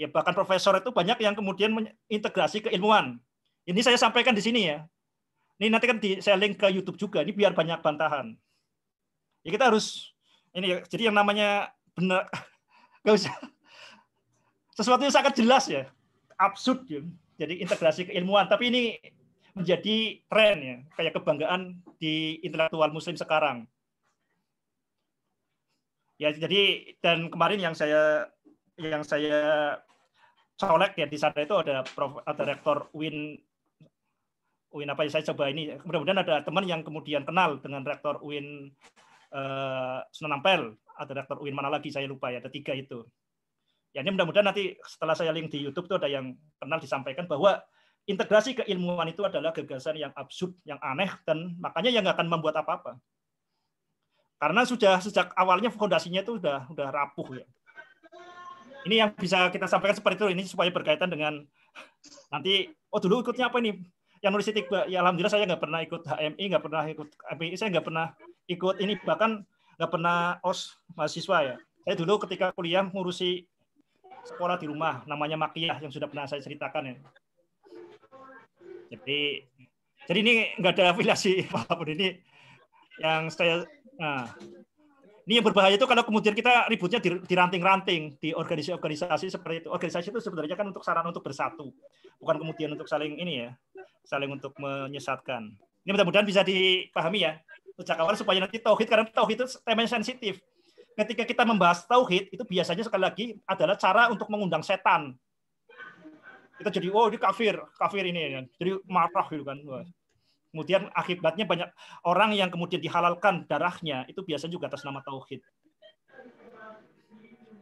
A: ya bahkan profesor itu banyak yang kemudian integrasi keilmuan ini saya sampaikan di sini ya ini nanti kan di, saya link ke YouTube juga. Ini biar banyak bantahan. Ya kita harus ini. Ya, jadi yang namanya benar nggak usah sesuatu yang sangat jelas ya, absurd ya. Jadi integrasi keilmuan. Tapi ini menjadi tren ya, kayak kebanggaan di intelektual Muslim sekarang. Ya jadi dan kemarin yang saya yang saya colek ya di sana itu ada Prof, ada Rektor Win UIN apa ya saya coba ini mudah-mudahan ada teman yang kemudian kenal dengan rektor UIN uh, eh, Sunan Ampel atau rektor UIN mana lagi saya lupa ya ada tiga itu ya ini mudah-mudahan nanti setelah saya link di YouTube tuh ada yang kenal disampaikan bahwa integrasi keilmuan itu adalah gagasan yang absurd yang aneh dan makanya yang nggak akan membuat apa-apa karena sudah sejak awalnya fondasinya itu sudah sudah rapuh ya ini yang bisa kita sampaikan seperti itu ini supaya berkaitan dengan nanti oh dulu ikutnya apa ini yang nulis itu ya alhamdulillah saya nggak pernah ikut HMI nggak pernah ikut MPI saya nggak pernah ikut ini bahkan nggak pernah os mahasiswa ya saya dulu ketika kuliah ngurusi sekolah di rumah namanya makiyah yang sudah pernah saya ceritakan ya jadi jadi ini nggak ada afiliasi apapun ini yang saya nah, ini yang berbahaya itu kalau kemudian kita ributnya di ranting-ranting di organisasi-organisasi seperti itu. Organisasi itu sebenarnya kan untuk saran untuk bersatu, bukan kemudian untuk saling ini ya, saling untuk menyesatkan. Ini mudah-mudahan bisa dipahami ya sejak awal supaya nanti tauhid karena tauhid itu temanya sensitif. Ketika kita membahas tauhid itu biasanya sekali lagi adalah cara untuk mengundang setan. Kita jadi oh ini kafir, kafir ini, ya. jadi marah gitu kan. Kemudian akibatnya banyak orang yang kemudian dihalalkan darahnya itu biasanya juga atas nama tauhid.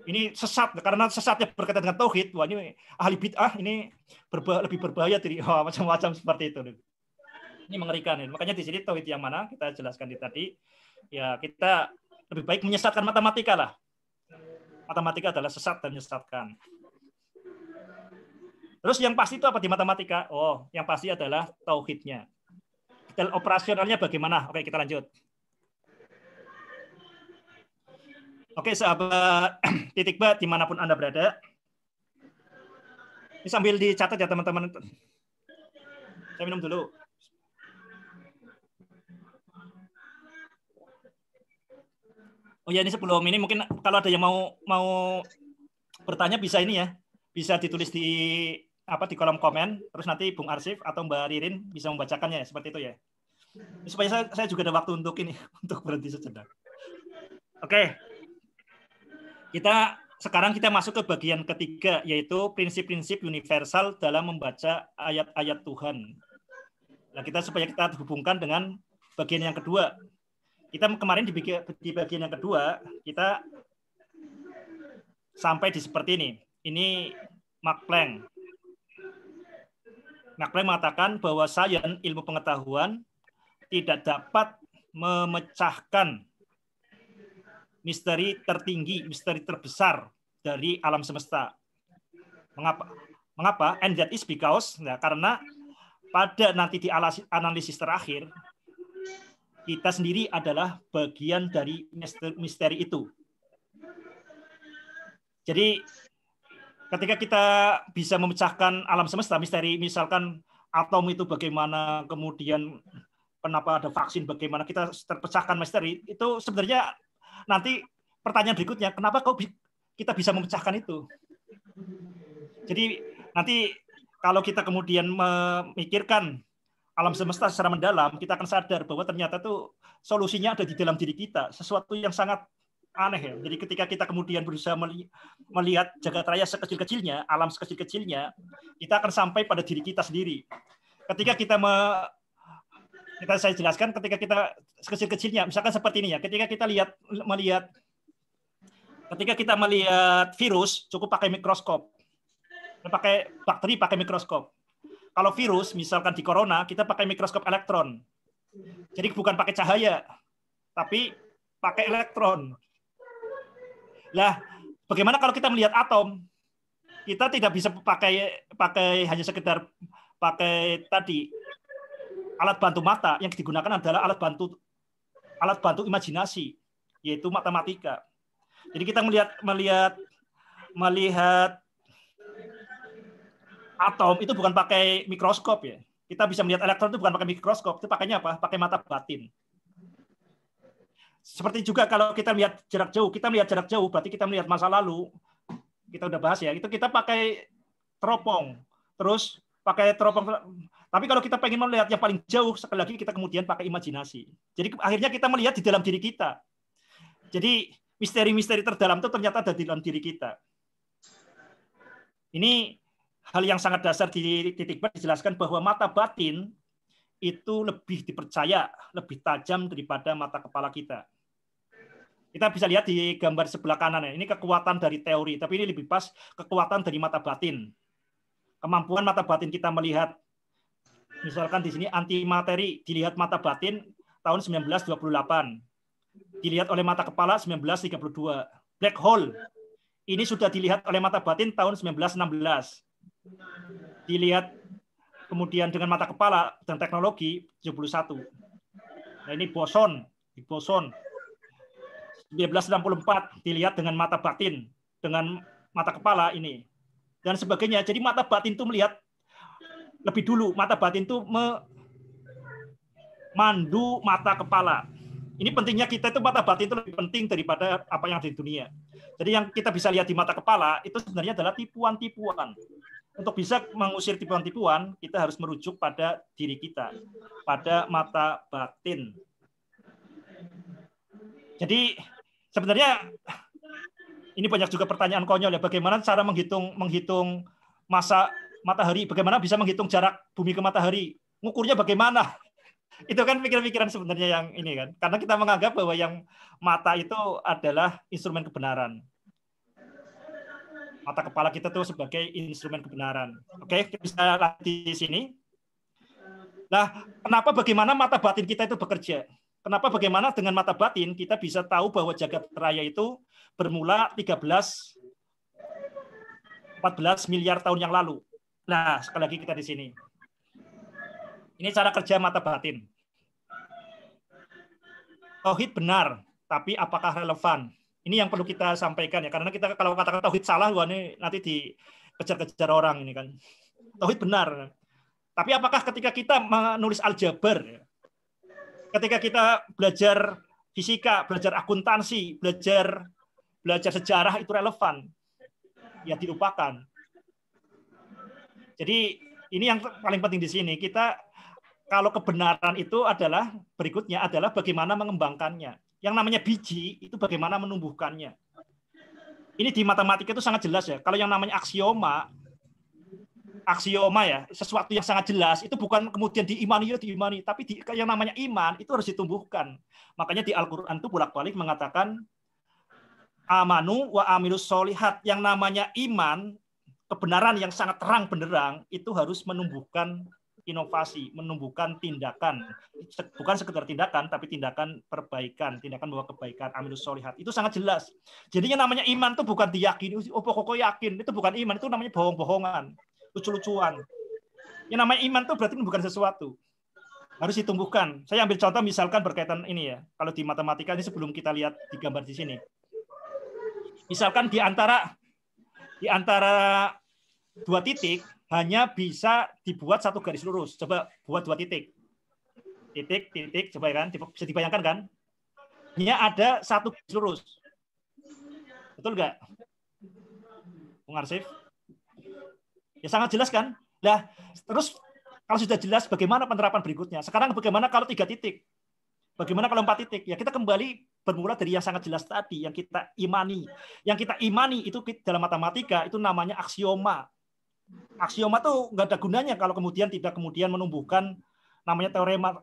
A: Ini sesat karena sesatnya berkaitan dengan tauhid. Wah ini ahli bid'ah ini berba lebih berbahaya dari macam-macam seperti itu. Ini mengerikan. Makanya di sini tauhid yang mana kita jelaskan di tadi. Ya kita lebih baik menyesatkan matematika lah. Matematika adalah sesat dan menyesatkan. Terus yang pasti itu apa di matematika? Oh, yang pasti adalah tauhidnya detail operasionalnya bagaimana? Oke, kita lanjut. Oke, sahabat titik bat dimanapun Anda berada. Ini sambil dicatat ya teman-teman. Saya minum dulu. Oh ya ini sebelum ini mungkin kalau ada yang mau mau bertanya bisa ini ya bisa ditulis di apa di kolom komen terus nanti Bung Arsif atau Mbak Ririn bisa membacakannya ya, seperti itu ya supaya saya, saya juga ada waktu untuk ini untuk berhenti sejenak oke kita sekarang kita masuk ke bagian ketiga yaitu prinsip-prinsip universal dalam membaca ayat-ayat Tuhan nah kita supaya kita hubungkan dengan bagian yang kedua kita kemarin di bagian, yang kedua kita sampai di seperti ini ini Mark Plank Nakre mengatakan bahwa sains ilmu pengetahuan tidak dapat memecahkan misteri tertinggi, misteri terbesar dari alam semesta. Mengapa? Mengapa? And that is because ya, karena pada nanti di analisis terakhir kita sendiri adalah bagian dari misteri itu. Jadi ketika kita bisa memecahkan alam semesta misteri misalkan atom itu bagaimana kemudian kenapa ada vaksin bagaimana kita terpecahkan misteri itu sebenarnya nanti pertanyaan berikutnya kenapa kok kita bisa memecahkan itu jadi nanti kalau kita kemudian memikirkan alam semesta secara mendalam kita akan sadar bahwa ternyata tuh solusinya ada di dalam diri kita sesuatu yang sangat aneh ya. Jadi ketika kita kemudian berusaha melihat jagat raya sekecil-kecilnya, alam sekecil-kecilnya, kita akan sampai pada diri kita sendiri. Ketika kita me, kita saya jelaskan ketika kita sekecil-kecilnya, misalkan seperti ini ya. Ketika kita lihat melihat ketika kita melihat virus cukup pakai mikroskop. Pakai bakteri pakai mikroskop. Kalau virus misalkan di corona kita pakai mikroskop elektron. Jadi bukan pakai cahaya, tapi pakai elektron. Lah, bagaimana kalau kita melihat atom? Kita tidak bisa pakai pakai hanya sekedar pakai tadi alat bantu mata yang digunakan adalah alat bantu alat bantu imajinasi yaitu matematika. Jadi kita melihat melihat melihat atom itu bukan pakai mikroskop ya. Kita bisa melihat elektron itu bukan pakai mikroskop, itu pakainya apa? Pakai mata batin. Seperti juga kalau kita melihat jarak jauh, kita melihat jarak jauh berarti kita melihat masa lalu. Kita udah bahas ya, itu kita pakai teropong. Terus pakai teropong. Tapi kalau kita pengen melihat yang paling jauh, sekali lagi kita kemudian pakai imajinasi. Jadi akhirnya kita melihat di dalam diri kita. Jadi misteri-misteri terdalam itu ternyata ada di dalam diri kita. Ini hal yang sangat dasar di titik bar dijelaskan bahwa mata batin itu lebih dipercaya, lebih tajam daripada mata kepala kita. Kita bisa lihat di gambar sebelah kanan. Ya. Ini kekuatan dari teori, tapi ini lebih pas kekuatan dari mata batin. Kemampuan mata batin kita melihat. Misalkan di sini antimateri dilihat mata batin tahun 1928. Dilihat oleh mata kepala 1932. Black hole ini sudah dilihat oleh mata batin tahun 1916. Dilihat kemudian dengan mata kepala dan teknologi 71. Nah, ini boson, boson 1964 dilihat dengan mata batin, dengan mata kepala ini dan sebagainya. Jadi mata batin itu melihat lebih dulu, mata batin itu memandu mata kepala. Ini pentingnya kita itu mata batin itu lebih penting daripada apa yang ada di dunia. Jadi yang kita bisa lihat di mata kepala itu sebenarnya adalah tipuan-tipuan. Untuk bisa mengusir tipuan-tipuan, kita harus merujuk pada diri kita, pada mata batin. Jadi sebenarnya ini banyak juga pertanyaan konyol ya bagaimana cara menghitung menghitung masa matahari bagaimana bisa menghitung jarak bumi ke matahari ngukurnya bagaimana itu kan pikiran-pikiran sebenarnya yang ini kan karena kita menganggap bahwa yang mata itu adalah instrumen kebenaran mata kepala kita tuh sebagai instrumen kebenaran oke okay, kita bisa lihat di sini nah kenapa bagaimana mata batin kita itu bekerja Kenapa bagaimana dengan mata batin kita bisa tahu bahwa jagat raya itu bermula 13 14 miliar tahun yang lalu. Nah, sekali lagi kita di sini. Ini cara kerja mata batin. Tauhid benar, tapi apakah relevan? Ini yang perlu kita sampaikan ya, karena kita kalau katakan tauhid salah, wah ini nanti dikejar-kejar orang ini kan. Tauhid benar, tapi apakah ketika kita menulis aljabar, ya, ketika kita belajar fisika, belajar akuntansi, belajar belajar sejarah itu relevan. Ya dilupakan. Jadi ini yang paling penting di sini. Kita kalau kebenaran itu adalah berikutnya adalah bagaimana mengembangkannya. Yang namanya biji itu bagaimana menumbuhkannya. Ini di matematika itu sangat jelas ya. Kalau yang namanya aksioma aksioma ya, sesuatu yang sangat jelas itu bukan kemudian diimani ya diimani, tapi di, yang namanya iman itu harus ditumbuhkan. Makanya di Al-Qur'an itu bolak-balik mengatakan amanu wa amilus solihat yang namanya iman, kebenaran yang sangat terang benderang itu harus menumbuhkan inovasi, menumbuhkan tindakan, bukan sekedar tindakan, tapi tindakan perbaikan, tindakan bahwa kebaikan, aminus solihat. Itu sangat jelas. Jadinya namanya iman itu bukan diyakini, oh pokoknya yakin, itu bukan iman, itu namanya bohong-bohongan lucu-lucuan. Yang namanya iman itu berarti bukan sesuatu. Harus ditumbuhkan. Saya ambil contoh misalkan berkaitan ini ya. Kalau di matematika ini sebelum kita lihat di gambar di sini. Misalkan di antara di antara dua titik hanya bisa dibuat satu garis lurus. Coba buat dua titik. Titik, titik, coba ya kan, bisa dibayangkan kan? Hanya ada satu garis lurus. Betul nggak? Bung Arsif? Ya sangat jelas kan? Lah, terus kalau sudah jelas bagaimana penerapan berikutnya? Sekarang bagaimana kalau tiga titik? Bagaimana kalau empat titik? Ya kita kembali bermula dari yang sangat jelas tadi, yang kita imani. Yang kita imani itu dalam matematika itu namanya aksioma. Aksioma tuh nggak ada gunanya kalau kemudian tidak kemudian menumbuhkan namanya teorema.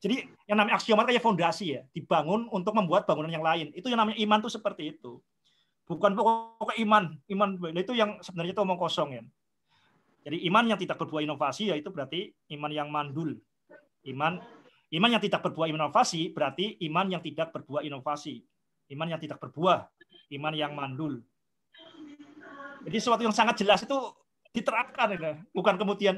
A: Jadi yang namanya aksioma kayak fondasi ya, dibangun untuk membuat bangunan yang lain. Itu yang namanya iman tuh seperti itu. Bukan pokok iman, iman itu yang sebenarnya itu omong kosong ya. Jadi iman yang tidak berbuah inovasi yaitu berarti iman yang mandul. Iman iman yang tidak berbuah inovasi berarti iman yang tidak berbuah inovasi. Iman yang tidak berbuah, iman yang mandul. Jadi sesuatu yang sangat jelas itu diterapkan ya. bukan kemudian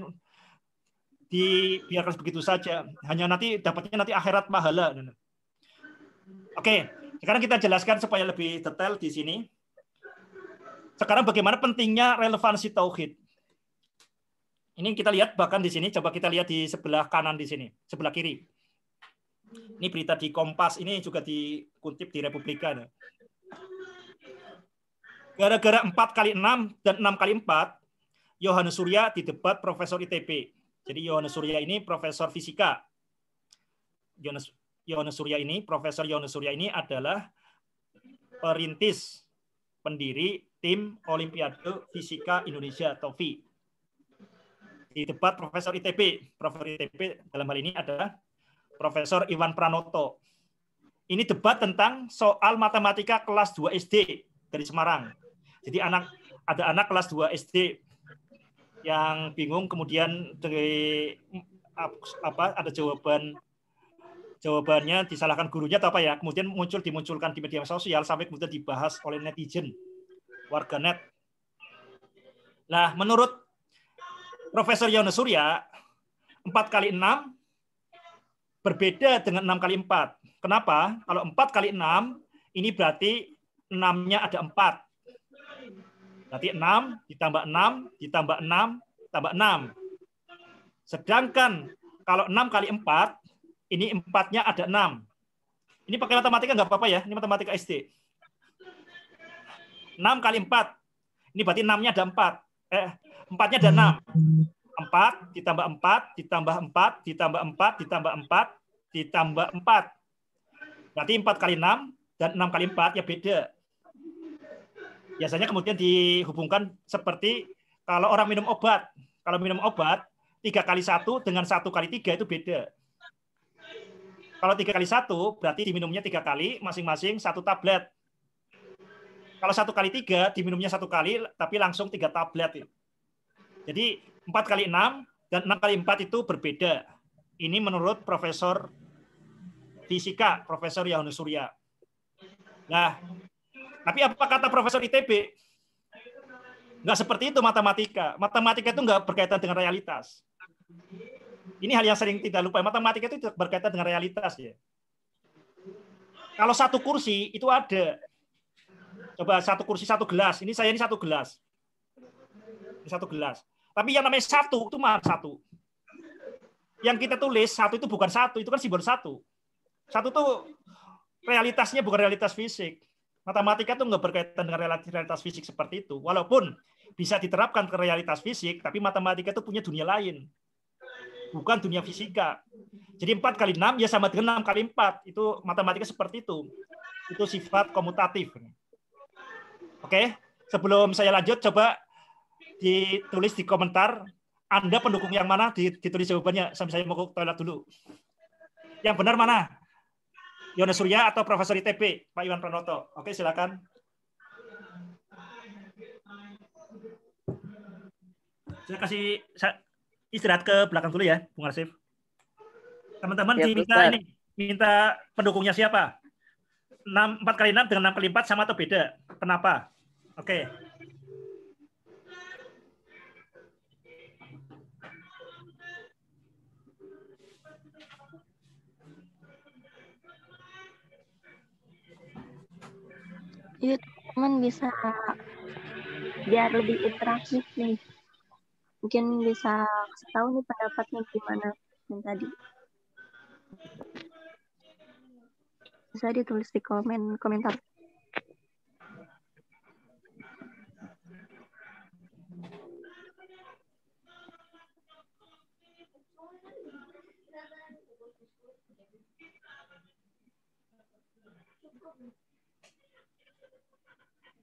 A: dibiarkan begitu saja. Hanya nanti dapatnya nanti akhirat pahala. Ya. Oke, sekarang kita jelaskan supaya lebih detail di sini. Sekarang bagaimana pentingnya relevansi tauhid ini kita lihat bahkan di sini, coba kita lihat di sebelah kanan di sini, sebelah kiri. Ini berita di Kompas, ini juga dikutip di Republika. Gara-gara empat kali enam dan 6 kali empat, Yohanes Surya didebat Profesor ITB. Jadi Yohanes Surya ini Profesor Fisika. Yohanes, Yohanes Surya ini, Profesor Yohanes Surya ini adalah perintis pendiri tim Olimpiade Fisika Indonesia Tofi di debat Profesor ITB. Profesor ITB dalam hal ini adalah Profesor Iwan Pranoto. Ini debat tentang soal matematika kelas 2 SD dari Semarang. Jadi anak ada anak kelas 2 SD yang bingung kemudian dari apa ada jawaban jawabannya disalahkan gurunya atau apa ya kemudian muncul dimunculkan di media sosial sampai kemudian dibahas oleh netizen warganet nah menurut Profesor Yono Surya 4 kali 6 berbeda dengan 6 kali 4. Kenapa? Kalau 4 kali 6 ini berarti 6-nya ada 4. Berarti 6 ditambah 6 ditambah 6 ditambah 6. Sedangkan kalau 6 kali 4 ini 4-nya ada 6. Ini pakai matematika nggak apa-apa ya, ini matematika SD. 6 kali 4. Ini berarti 6-nya ada 4. Eh, Empatnya ada enam. Empat ditambah empat ditambah empat ditambah empat ditambah empat ditambah empat. Berarti empat kali enam dan enam kali empat ya beda. Biasanya kemudian dihubungkan seperti kalau orang minum obat. Kalau minum obat, tiga kali satu dengan satu kali tiga itu beda. Kalau tiga kali satu berarti diminumnya tiga kali masing-masing satu tablet. Kalau satu kali tiga diminumnya satu kali tapi langsung tiga tablet. Jadi 4 kali 6 dan 6 kali 4 itu berbeda. Ini menurut Profesor Fisika, Profesor Yohanes Surya. Nah, tapi apa kata Profesor ITB? Enggak seperti itu matematika. Matematika itu enggak berkaitan dengan realitas. Ini hal yang sering tidak lupa. Matematika itu berkaitan dengan realitas ya. Kalau satu kursi itu ada. Coba satu kursi satu gelas. Ini saya ini satu gelas. Ini satu gelas. Tapi yang namanya satu itu mah satu. Yang kita tulis satu itu bukan satu, itu kan simbol satu. Satu itu realitasnya bukan realitas fisik. Matematika itu nggak berkaitan dengan realitas fisik seperti itu. Walaupun bisa diterapkan ke realitas fisik, tapi matematika itu punya dunia lain. Bukan dunia fisika. Jadi 4 kali 6 ya sama dengan 6 kali 4. Itu matematika seperti itu. Itu sifat komutatif. Oke, sebelum saya lanjut, coba ditulis di komentar Anda pendukung yang mana ditulis jawabannya sampai saya mau ke toilet dulu. Yang benar mana? Yonas Surya atau Profesor ITB Pak Iwan Pranoto. Oke, silakan. Saya kasih istirahat ke belakang dulu ya, Bung Arsif. Teman-teman ya, diminta ini minta pendukungnya siapa? 6 4 kali 6 dengan 6 kali 4 sama atau beda? Kenapa? Oke. Okay.
C: Jadi teman bisa
B: biar lebih interaktif
C: nih. Mungkin bisa tahu nih pendapatnya gimana yang tadi. Bisa ditulis di komen komentar.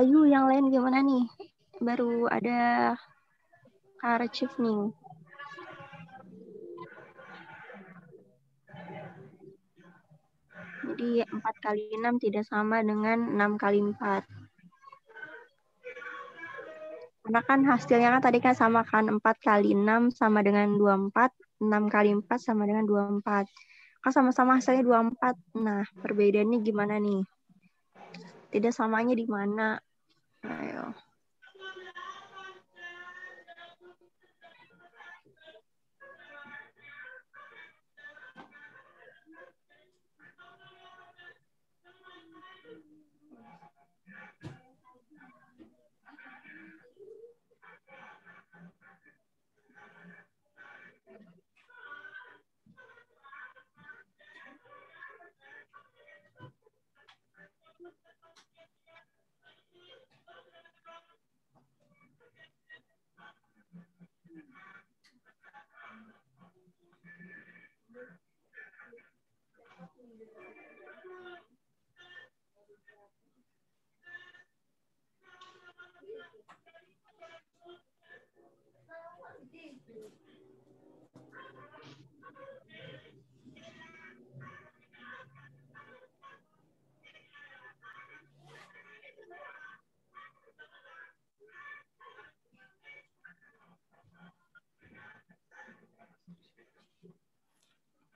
C: Ayu yang lain gimana nih? Baru ada Kak Chief nih. Jadi 4 kali 6 tidak sama dengan 6 kali 4. Karena kan hasilnya kan tadi kan sama kan 4 kali 6 sama dengan 24, 6 kali 4 sama dengan 24 kan sama-sama hasilnya 24. Nah, perbedaannya gimana nih? Tidak samanya di mana? Ayo.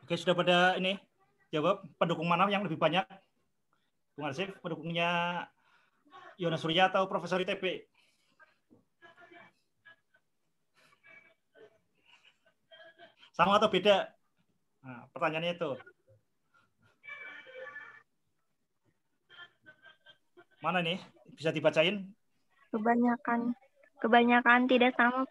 A: Oke, sudah pada ini jawab pendukung mana yang lebih banyak? Bung Arsif, pendukungnya Yona Surya atau Profesor ITB? Sama atau beda? Nah, pertanyaannya itu. Mana nih? Bisa dibacain?
C: Kebanyakan kebanyakan tidak sama,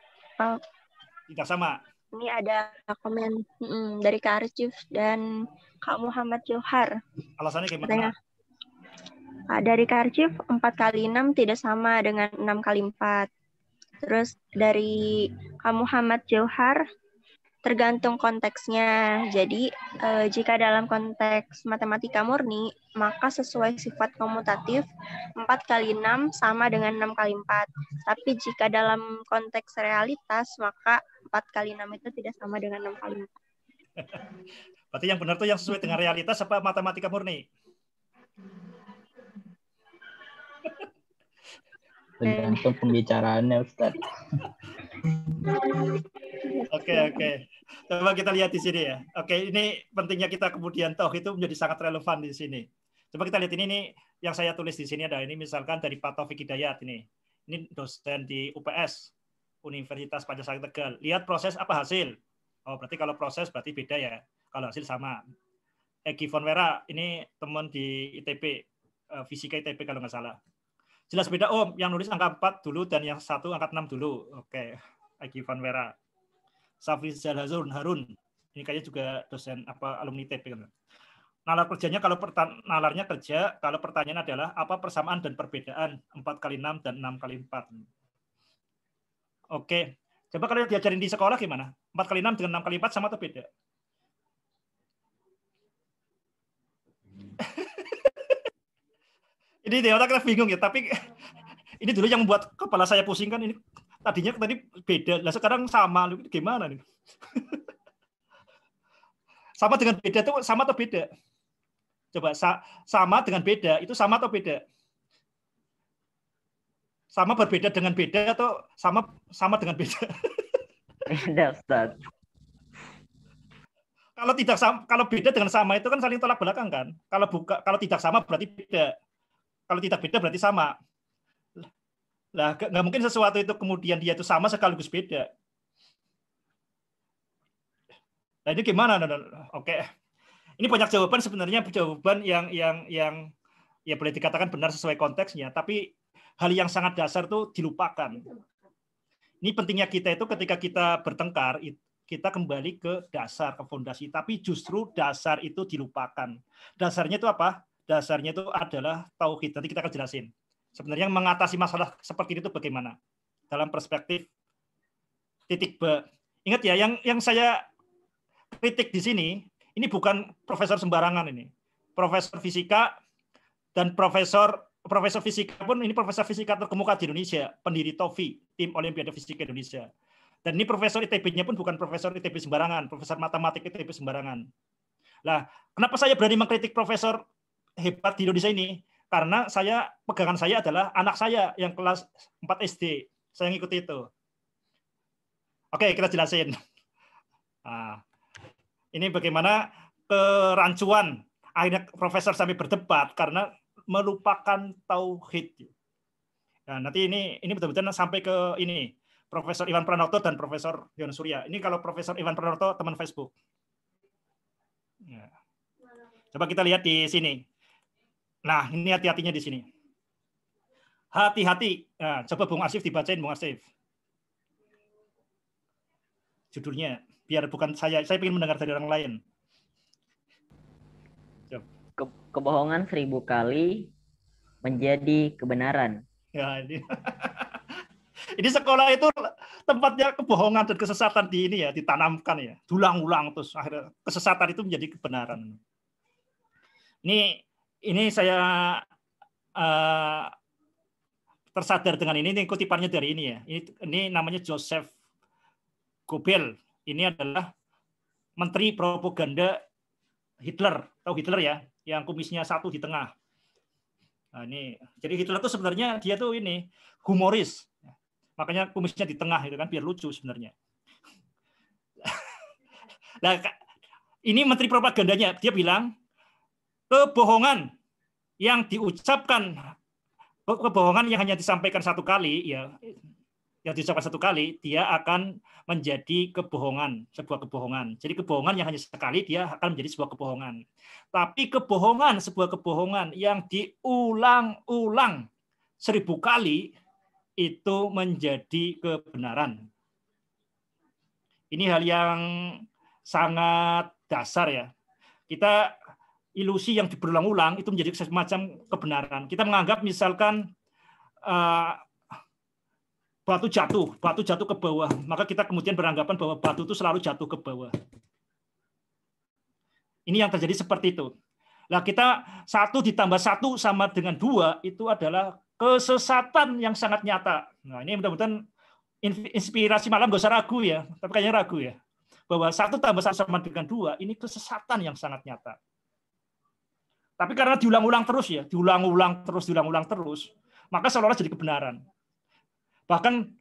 C: Tidak sama. Ini ada komen mm, dari Kak Arjuf dan Kak Muhammad Johar.
A: Alasannya gimana? Katanya,
C: ah, dari Kak Arjuf, 4 kali 6 tidak sama dengan 6 kali 4. Terus dari Kak Muhammad Johar, tergantung konteksnya. Jadi, eh, jika dalam konteks matematika murni, maka sesuai sifat komutatif 4 kali 6 sama dengan 6 kali 4. Tapi jika dalam konteks realitas, maka 4 kali 6 itu tidak sama dengan 6
A: kali 4. Berarti yang benar itu yang sesuai dengan realitas apa matematika murni?
D: tergantung pembicaraannya Ustaz. Oke oke.
A: Coba kita lihat di sini ya. Oke, ini pentingnya kita kemudian tahu itu menjadi sangat relevan di sini. Coba kita lihat ini nih yang saya tulis di sini ada ini misalkan dari Pak Taufik Hidayat ini. Ini dosen di UPS Universitas Pancasila Tegal. Lihat proses apa hasil. Oh, berarti kalau proses berarti beda ya. Kalau hasil sama. Egi Fonwera ini teman di ITP eh, fisika ITP kalau nggak salah Jelas beda Om, oh, yang nulis angka 4 dulu dan yang satu angka 6 dulu. Oke, okay. Aki Van Vera. Safri Zalhazun Harun. Ini kayaknya juga dosen apa alumni TP kan. Nalar kerjanya kalau nalarnya kerja kalau pertanyaan adalah apa persamaan dan perbedaan 4 kali 6 dan 6 kali 4. Oke. okay. Coba kalian diajarin di sekolah gimana? 4 kali 6 dengan 6 kali 4 sama atau beda? ini di otak kita bingung ya, tapi ini dulu yang membuat kepala saya pusing kan ini tadinya tadi beda, lah sekarang sama, gimana nih? sama dengan beda itu sama atau beda? Coba sa sama dengan beda itu sama atau beda? Sama berbeda dengan beda atau sama sama dengan beda? Beda Ustaz. Kalau tidak sama, kalau beda dengan sama itu kan saling tolak belakang kan. Kalau buka kalau tidak sama berarti beda kalau tidak beda berarti sama. Lah, nggak mungkin sesuatu itu kemudian dia itu sama sekaligus beda. Nah, ini gimana? Nah, nah, nah, oke. Ini banyak jawaban sebenarnya jawaban yang yang yang ya boleh dikatakan benar sesuai konteksnya, tapi hal yang sangat dasar itu dilupakan. Ini pentingnya kita itu ketika kita bertengkar kita kembali ke dasar, ke fondasi. Tapi justru dasar itu dilupakan. Dasarnya itu apa? dasarnya itu adalah tauhid. Nanti kita akan jelasin. Sebenarnya mengatasi masalah seperti itu bagaimana dalam perspektif titik be Ingat ya, yang yang saya kritik di sini, ini bukan profesor sembarangan ini. Profesor fisika dan profesor profesor fisika pun ini profesor fisika terkemuka di Indonesia, pendiri TOFI, tim Olimpiade Fisika Indonesia. Dan ini profesor ITB-nya pun bukan profesor ITB sembarangan, profesor matematik ITB sembarangan. Lah, kenapa saya berani mengkritik profesor hebat di Indonesia ini karena saya pegangan saya adalah anak saya yang kelas 4 SD. Saya ngikuti itu. Oke, kita jelasin. Nah, ini bagaimana kerancuan akhirnya profesor sampai berdebat karena melupakan tauhid. Nah, nanti ini ini betul-betul sampai ke ini Profesor Iwan Pranoto dan Profesor Yon Surya. Ini kalau Profesor Iwan Pranoto teman Facebook. Ya. Coba kita lihat di sini. Nah, ini hati-hatinya di sini. Hati-hati. Nah, coba Bung Asif dibacain Bung Asif. Judulnya biar bukan saya, saya ingin mendengar dari orang lain. Ke kebohongan
B: seribu kali menjadi kebenaran.
A: Ya, ini. ini sekolah itu tempatnya kebohongan dan kesesatan di ini ya ditanamkan ya, dulang-ulang terus akhirnya kesesatan itu menjadi kebenaran. Ini ini saya uh, tersadar dengan ini, ini kutipannya dari ini ya. Ini, ini namanya Joseph Goebbels. Ini adalah Menteri Propaganda Hitler. Tahu Hitler ya? Yang kumisnya satu di tengah. Nah, ini jadi Hitler tuh sebenarnya dia tuh ini humoris. Makanya kumisnya di tengah itu kan biar lucu sebenarnya. nah, ini menteri propagandanya dia bilang kebohongan yang diucapkan kebohongan yang hanya disampaikan satu kali ya yang diucapkan satu kali dia akan menjadi kebohongan sebuah kebohongan jadi kebohongan yang hanya sekali dia akan menjadi sebuah kebohongan tapi kebohongan sebuah kebohongan yang diulang-ulang seribu kali itu menjadi kebenaran ini hal yang sangat dasar ya kita ilusi yang diberulang ulang itu menjadi semacam kebenaran. Kita menganggap misalkan uh, batu jatuh, batu jatuh ke bawah, maka kita kemudian beranggapan bahwa batu itu selalu jatuh ke bawah. Ini yang terjadi seperti itu. Nah kita satu ditambah satu sama dengan dua itu adalah kesesatan yang sangat nyata. Nah ini mudah-mudahan inspirasi malam gak usah ragu ya, tapi kayaknya ragu ya. Bahwa satu tambah satu sama dengan dua ini kesesatan yang sangat nyata. Tapi karena diulang-ulang terus ya, diulang-ulang terus, diulang-ulang terus, maka seolah-olah jadi kebenaran. Bahkan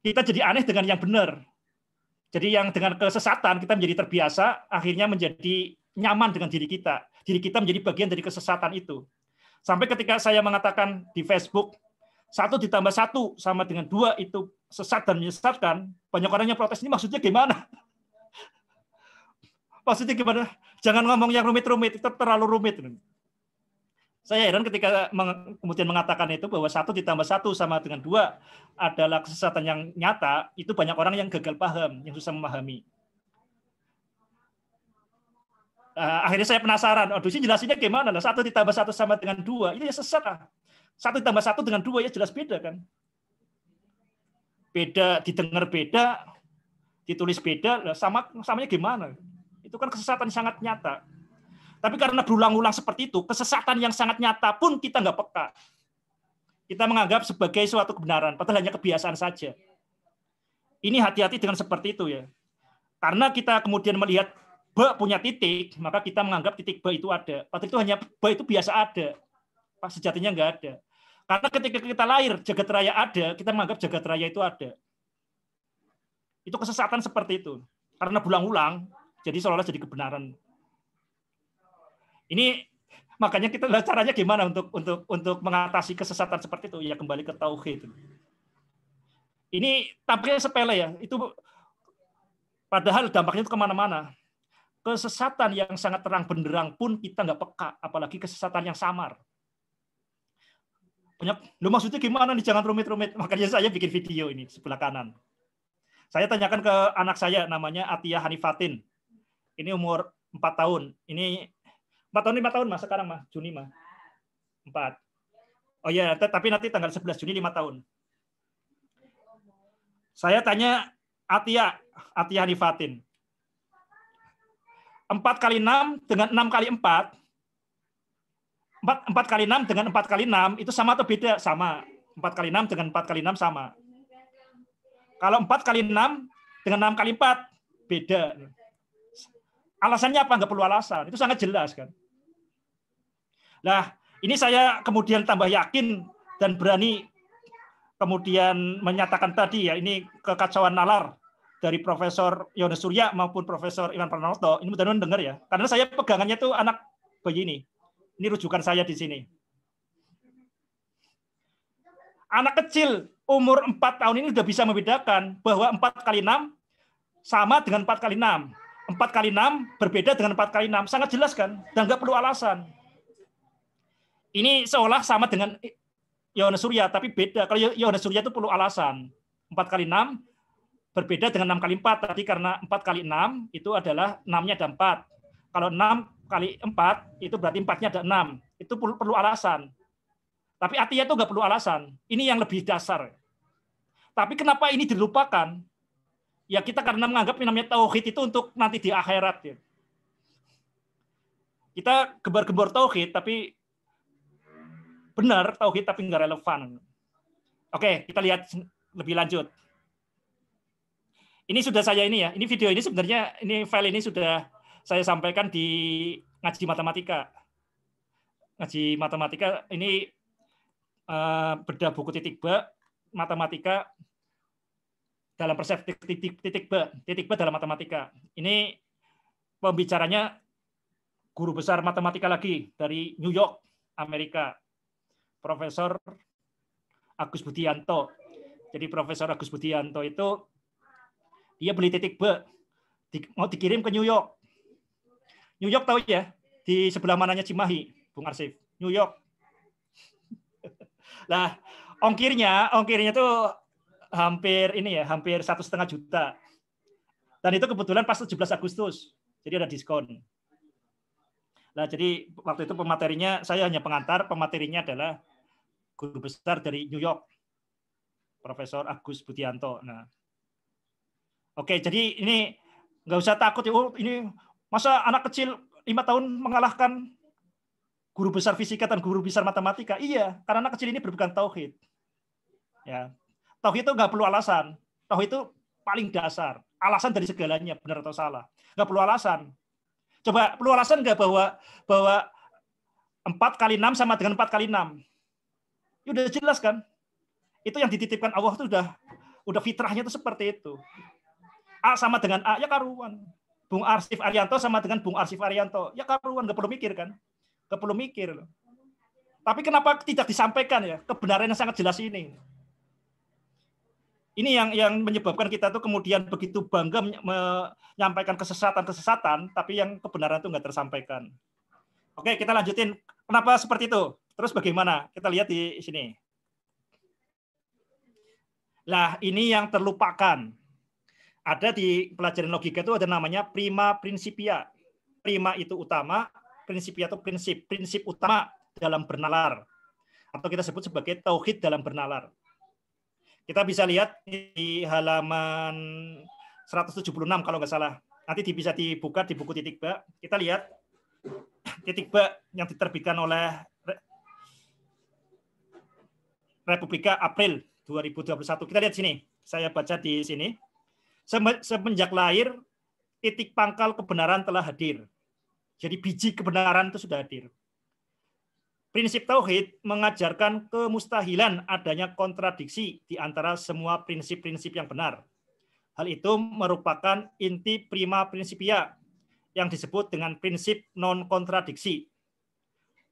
A: kita jadi aneh dengan yang benar. Jadi yang dengan kesesatan kita menjadi terbiasa, akhirnya menjadi nyaman dengan diri kita. Diri kita menjadi bagian dari kesesatan itu. Sampai ketika saya mengatakan di Facebook, satu ditambah satu sama dengan dua itu sesat dan menyesatkan, banyak orang yang protes ini maksudnya gimana? maksudnya gimana? Jangan ngomong yang rumit-rumit, itu terlalu rumit saya heran ketika meng, kemudian mengatakan itu bahwa satu ditambah satu sama dengan dua adalah kesesatan yang nyata, itu banyak orang yang gagal paham, yang susah memahami. Ah, akhirnya saya penasaran, aduh sih jelasinnya gimana? Lah satu ditambah satu sama dengan dua, itu iya, ya sesat lah Satu ditambah satu dengan dua ya jelas beda kan? Beda didengar beda, ditulis beda, lah sama samanya gimana? Itu kan kesesatan sangat nyata tapi karena berulang-ulang seperti itu, kesesatan yang sangat nyata pun kita nggak peka. Kita menganggap sebagai suatu kebenaran, padahal hanya kebiasaan saja. Ini hati-hati dengan seperti itu ya. Karena kita kemudian melihat B punya titik, maka kita menganggap titik B itu ada. Padahal itu hanya B itu biasa ada. pak Sejatinya nggak ada. Karena ketika kita lahir, jagat raya ada, kita menganggap jagat raya itu ada. Itu kesesatan seperti itu. Karena berulang-ulang, jadi seolah-olah jadi kebenaran. Ini makanya kita caranya gimana untuk untuk untuk mengatasi kesesatan seperti itu ya kembali ke tauhid. Ini tampaknya sepele ya, itu padahal dampaknya itu kemana-mana. Kesesatan yang sangat terang benderang pun kita nggak peka, apalagi kesesatan yang samar banyak lu maksudnya gimana nih jangan rumit-rumit makanya saya bikin video ini sebelah kanan saya tanyakan ke anak saya namanya Atia Hanifatin ini umur 4 tahun ini Empat tahun lima tahun mas sekarang mas Juni mas. Empat. Oh ya, tapi nanti tanggal 11 Juni lima tahun. Saya tanya Atia, Atia Hanifatin. empat kali enam dengan enam kali empat empat 4 kali enam dengan empat kali enam itu sama atau beda? Sama. empat kali enam dengan empat kali enam sama. Kalau empat kali enam dengan enam kali empat beda. Alasannya apa? Enggak perlu alasan. Itu sangat jelas kan. Nah, ini saya kemudian tambah yakin dan berani kemudian menyatakan tadi ya ini kekacauan nalar dari Profesor Yohanes Surya maupun Profesor Iwan Pranoto. Ini mudah-mudahan dengar ya. Karena saya pegangannya tuh anak bayi ini. Ini rujukan saya di sini. Anak kecil umur 4 tahun ini sudah bisa membedakan bahwa 4 kali 6 sama dengan 4 kali 6. 4 kali 6 berbeda dengan 4 kali 6. Sangat jelas kan? Dan nggak perlu alasan. Ini seolah sama dengan Yohanes Surya, tapi beda. Kalau Yohanes Surya itu perlu alasan. 4 kali 6 berbeda dengan 6 kali 4 tadi karena 4 kali 6 itu adalah 6-nya ada 4. Kalau 6 kali 4 itu berarti 4-nya ada 6. Itu perlu, perlu alasan. Tapi artinya itu nggak perlu alasan. Ini yang lebih dasar. Tapi kenapa ini dilupakan? Ya kita karena menganggap namanya tauhid itu untuk nanti di akhirat. Ya. Kita gembar-gembar tauhid, tapi benar tauhid tapi nggak relevan. Oke, kita lihat lebih lanjut. Ini sudah saya ini ya. Ini video ini sebenarnya ini file ini sudah saya sampaikan di ngaji matematika. Ngaji matematika ini uh, buku titik B matematika dalam persepsi titik titik B, titik B dalam matematika. Ini pembicaranya guru besar matematika lagi dari New York, Amerika. Profesor Agus Budianto. Jadi Profesor Agus Budianto itu dia beli titik B di, mau dikirim ke New York. New York tahu ya di sebelah mananya Cimahi, Bung Arsif. New York. lah ongkirnya ongkirnya tuh hampir ini ya hampir satu setengah juta. Dan itu kebetulan pas 17 Agustus, jadi ada diskon. Nah, jadi waktu itu pematerinya saya hanya pengantar, pematerinya adalah guru besar dari New York, Profesor Agus Putianto. Nah, oke, jadi ini nggak usah takut ya, oh, ini masa anak kecil lima tahun mengalahkan guru besar fisika dan guru besar matematika? Iya, karena anak kecil ini berpegang tauhid. Ya, tauhid itu nggak perlu alasan. Tauhid itu paling dasar. Alasan dari segalanya, benar atau salah. Nggak perlu alasan. Coba perlu alasan nggak bahwa bahwa 4 kali enam sama dengan empat kali enam. Ya udah jelas kan? Itu yang dititipkan Allah itu udah udah fitrahnya itu seperti itu. A sama dengan A ya karuan. Bung Arsif Arianto sama dengan Bung Arsif Arianto. Ya karuan, gak perlu mikir kan? Gak perlu mikir. Loh. Tapi kenapa tidak disampaikan ya kebenaran yang sangat jelas ini? Ini yang yang menyebabkan kita tuh kemudian begitu bangga menyampaikan kesesatan-kesesatan, tapi yang kebenaran itu nggak tersampaikan. Oke, kita lanjutin. Kenapa seperti itu? Terus bagaimana? Kita lihat di sini. Lah, ini yang terlupakan. Ada di pelajaran logika itu ada namanya prima principia. Prima itu utama, principia itu prinsip. Prinsip utama dalam bernalar. Atau kita sebut sebagai tauhid dalam bernalar. Kita bisa lihat di halaman 176 kalau nggak salah. Nanti bisa dibuka di buku titik ba. Kita lihat titik ba yang diterbitkan oleh Republika April 2021. Kita lihat sini. Saya baca di sini. Semenjak lahir, titik pangkal kebenaran telah hadir. Jadi biji kebenaran itu sudah hadir. Prinsip tauhid mengajarkan kemustahilan adanya kontradiksi di antara semua prinsip-prinsip yang benar. Hal itu merupakan inti prima principia yang disebut dengan prinsip non kontradiksi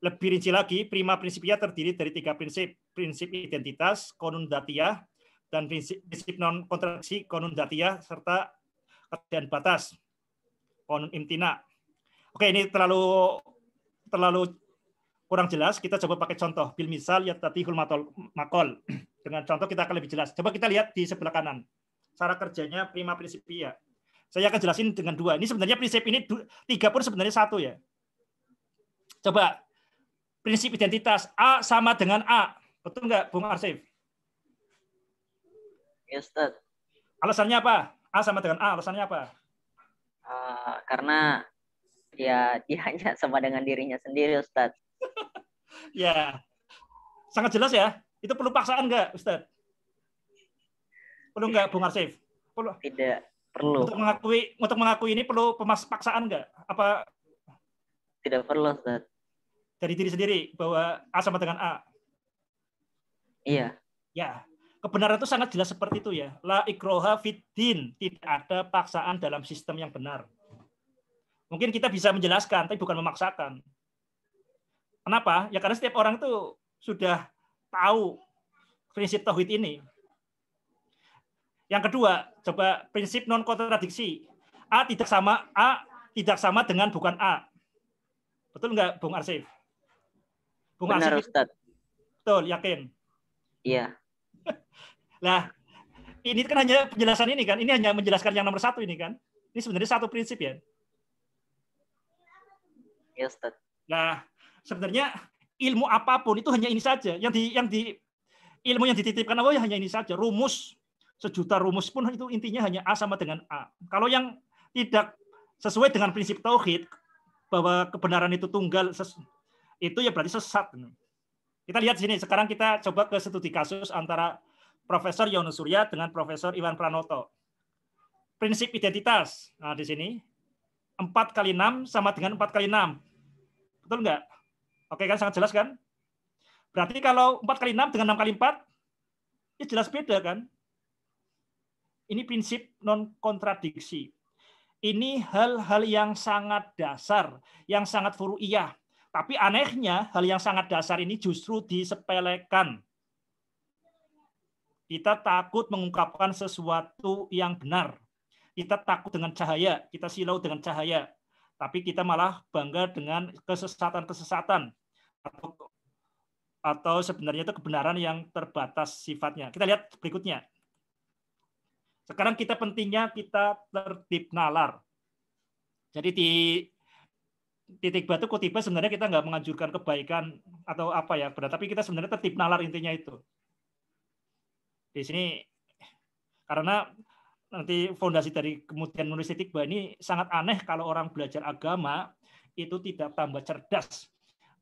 A: lebih rinci lagi, prima prinsipia terdiri dari tiga prinsip, prinsip identitas, konun datiah, dan prinsip, prinsip non-kontraksi, konun datiah, serta keadaan batas, konun imtina. Oke, ini terlalu terlalu kurang jelas, kita coba pakai contoh. Bil misal ya tadi hulmatol makol. Dengan contoh kita akan lebih jelas. Coba kita lihat di sebelah kanan. Cara kerjanya prima prinsipia. Saya akan jelasin dengan dua. Ini sebenarnya prinsip ini tiga pun sebenarnya satu ya. Coba prinsip identitas A sama dengan A. Betul nggak, Bung Arsif? Yes, Tad. Alasannya apa? A sama dengan A, alasannya apa?
B: Uh, karena ya dia hanya sama dengan dirinya sendiri, Ustaz.
A: ya, sangat jelas ya. Itu perlu paksaan nggak, Ustaz? Perlu nggak, Bung Arsif? Perlu. Tidak perlu. Untuk mengakui untuk mengakui ini perlu paksaan nggak? Apa? Tidak perlu, Ustaz dari diri sendiri bahwa A sama dengan A. Iya. Ya. Kebenaran itu sangat jelas seperti itu ya. La ikroha fiddin. Tidak ada paksaan dalam sistem yang benar. Mungkin kita bisa menjelaskan, tapi bukan memaksakan. Kenapa? Ya karena setiap orang itu sudah tahu prinsip tauhid ini. Yang kedua, coba prinsip non kontradiksi. A tidak sama A tidak sama dengan bukan A. Betul nggak, Bung Arsif? Bung Benar, Asif. Ustaz. Betul, yakin? Iya. lah, ini kan hanya penjelasan ini kan, ini hanya menjelaskan yang nomor satu ini kan. Ini sebenarnya satu prinsip ya. Ya, Ustaz. Nah, sebenarnya ilmu apapun itu hanya ini saja. Yang di yang di ilmu yang dititipkan Allah ya hanya ini saja. Rumus sejuta rumus pun itu intinya hanya A sama dengan A. Kalau yang tidak sesuai dengan prinsip tauhid bahwa kebenaran itu tunggal itu ya berarti sesat. Kita lihat sini, sekarang kita coba ke studi kasus antara Profesor Yono Surya dengan Profesor Iwan Pranoto. Prinsip identitas, nah di sini, 4 kali 6 sama dengan 4 kali 6. Betul nggak? Oke kan, sangat jelas kan? Berarti kalau 4 kali 6 dengan 6 kali 4, ya jelas beda kan? Ini prinsip non-kontradiksi. Ini hal-hal yang sangat dasar, yang sangat furu'iyah tapi anehnya hal yang sangat dasar ini justru disepelekan. Kita takut mengungkapkan sesuatu yang benar. Kita takut dengan cahaya, kita silau dengan cahaya. Tapi kita malah bangga dengan kesesatan-kesesatan atau atau sebenarnya itu kebenaran yang terbatas sifatnya. Kita lihat berikutnya. Sekarang kita pentingnya kita tertib nalar. Jadi di titik batu tiba sebenarnya kita nggak menganjurkan kebaikan atau apa ya berat tapi kita sebenarnya tertib nalar intinya itu di sini karena nanti fondasi dari kemudian nulis batu ini sangat aneh kalau orang belajar agama itu tidak tambah cerdas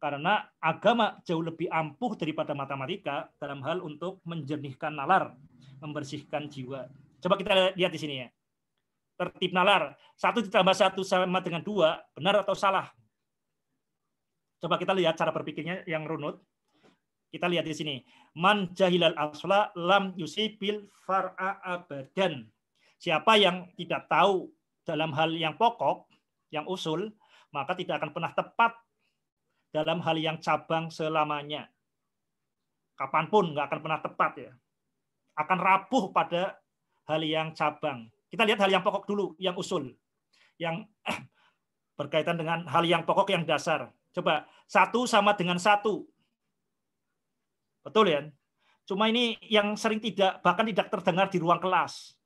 A: karena agama jauh lebih ampuh daripada matematika dalam hal untuk menjernihkan nalar membersihkan jiwa coba kita lihat di sini ya tertib nalar. Satu ditambah satu sama dengan dua, benar atau salah? Coba kita lihat cara berpikirnya yang runut. Kita lihat di sini. Man jahilal asla lam yusibil far'a abadan. Siapa yang tidak tahu dalam hal yang pokok, yang usul, maka tidak akan pernah tepat dalam hal yang cabang selamanya. Kapanpun nggak akan pernah tepat ya. Akan rapuh pada hal yang cabang. Kita lihat hal yang pokok dulu, yang usul, yang berkaitan dengan hal yang pokok yang dasar. Coba satu sama dengan satu, betul ya? Cuma ini yang sering tidak bahkan tidak terdengar di ruang kelas.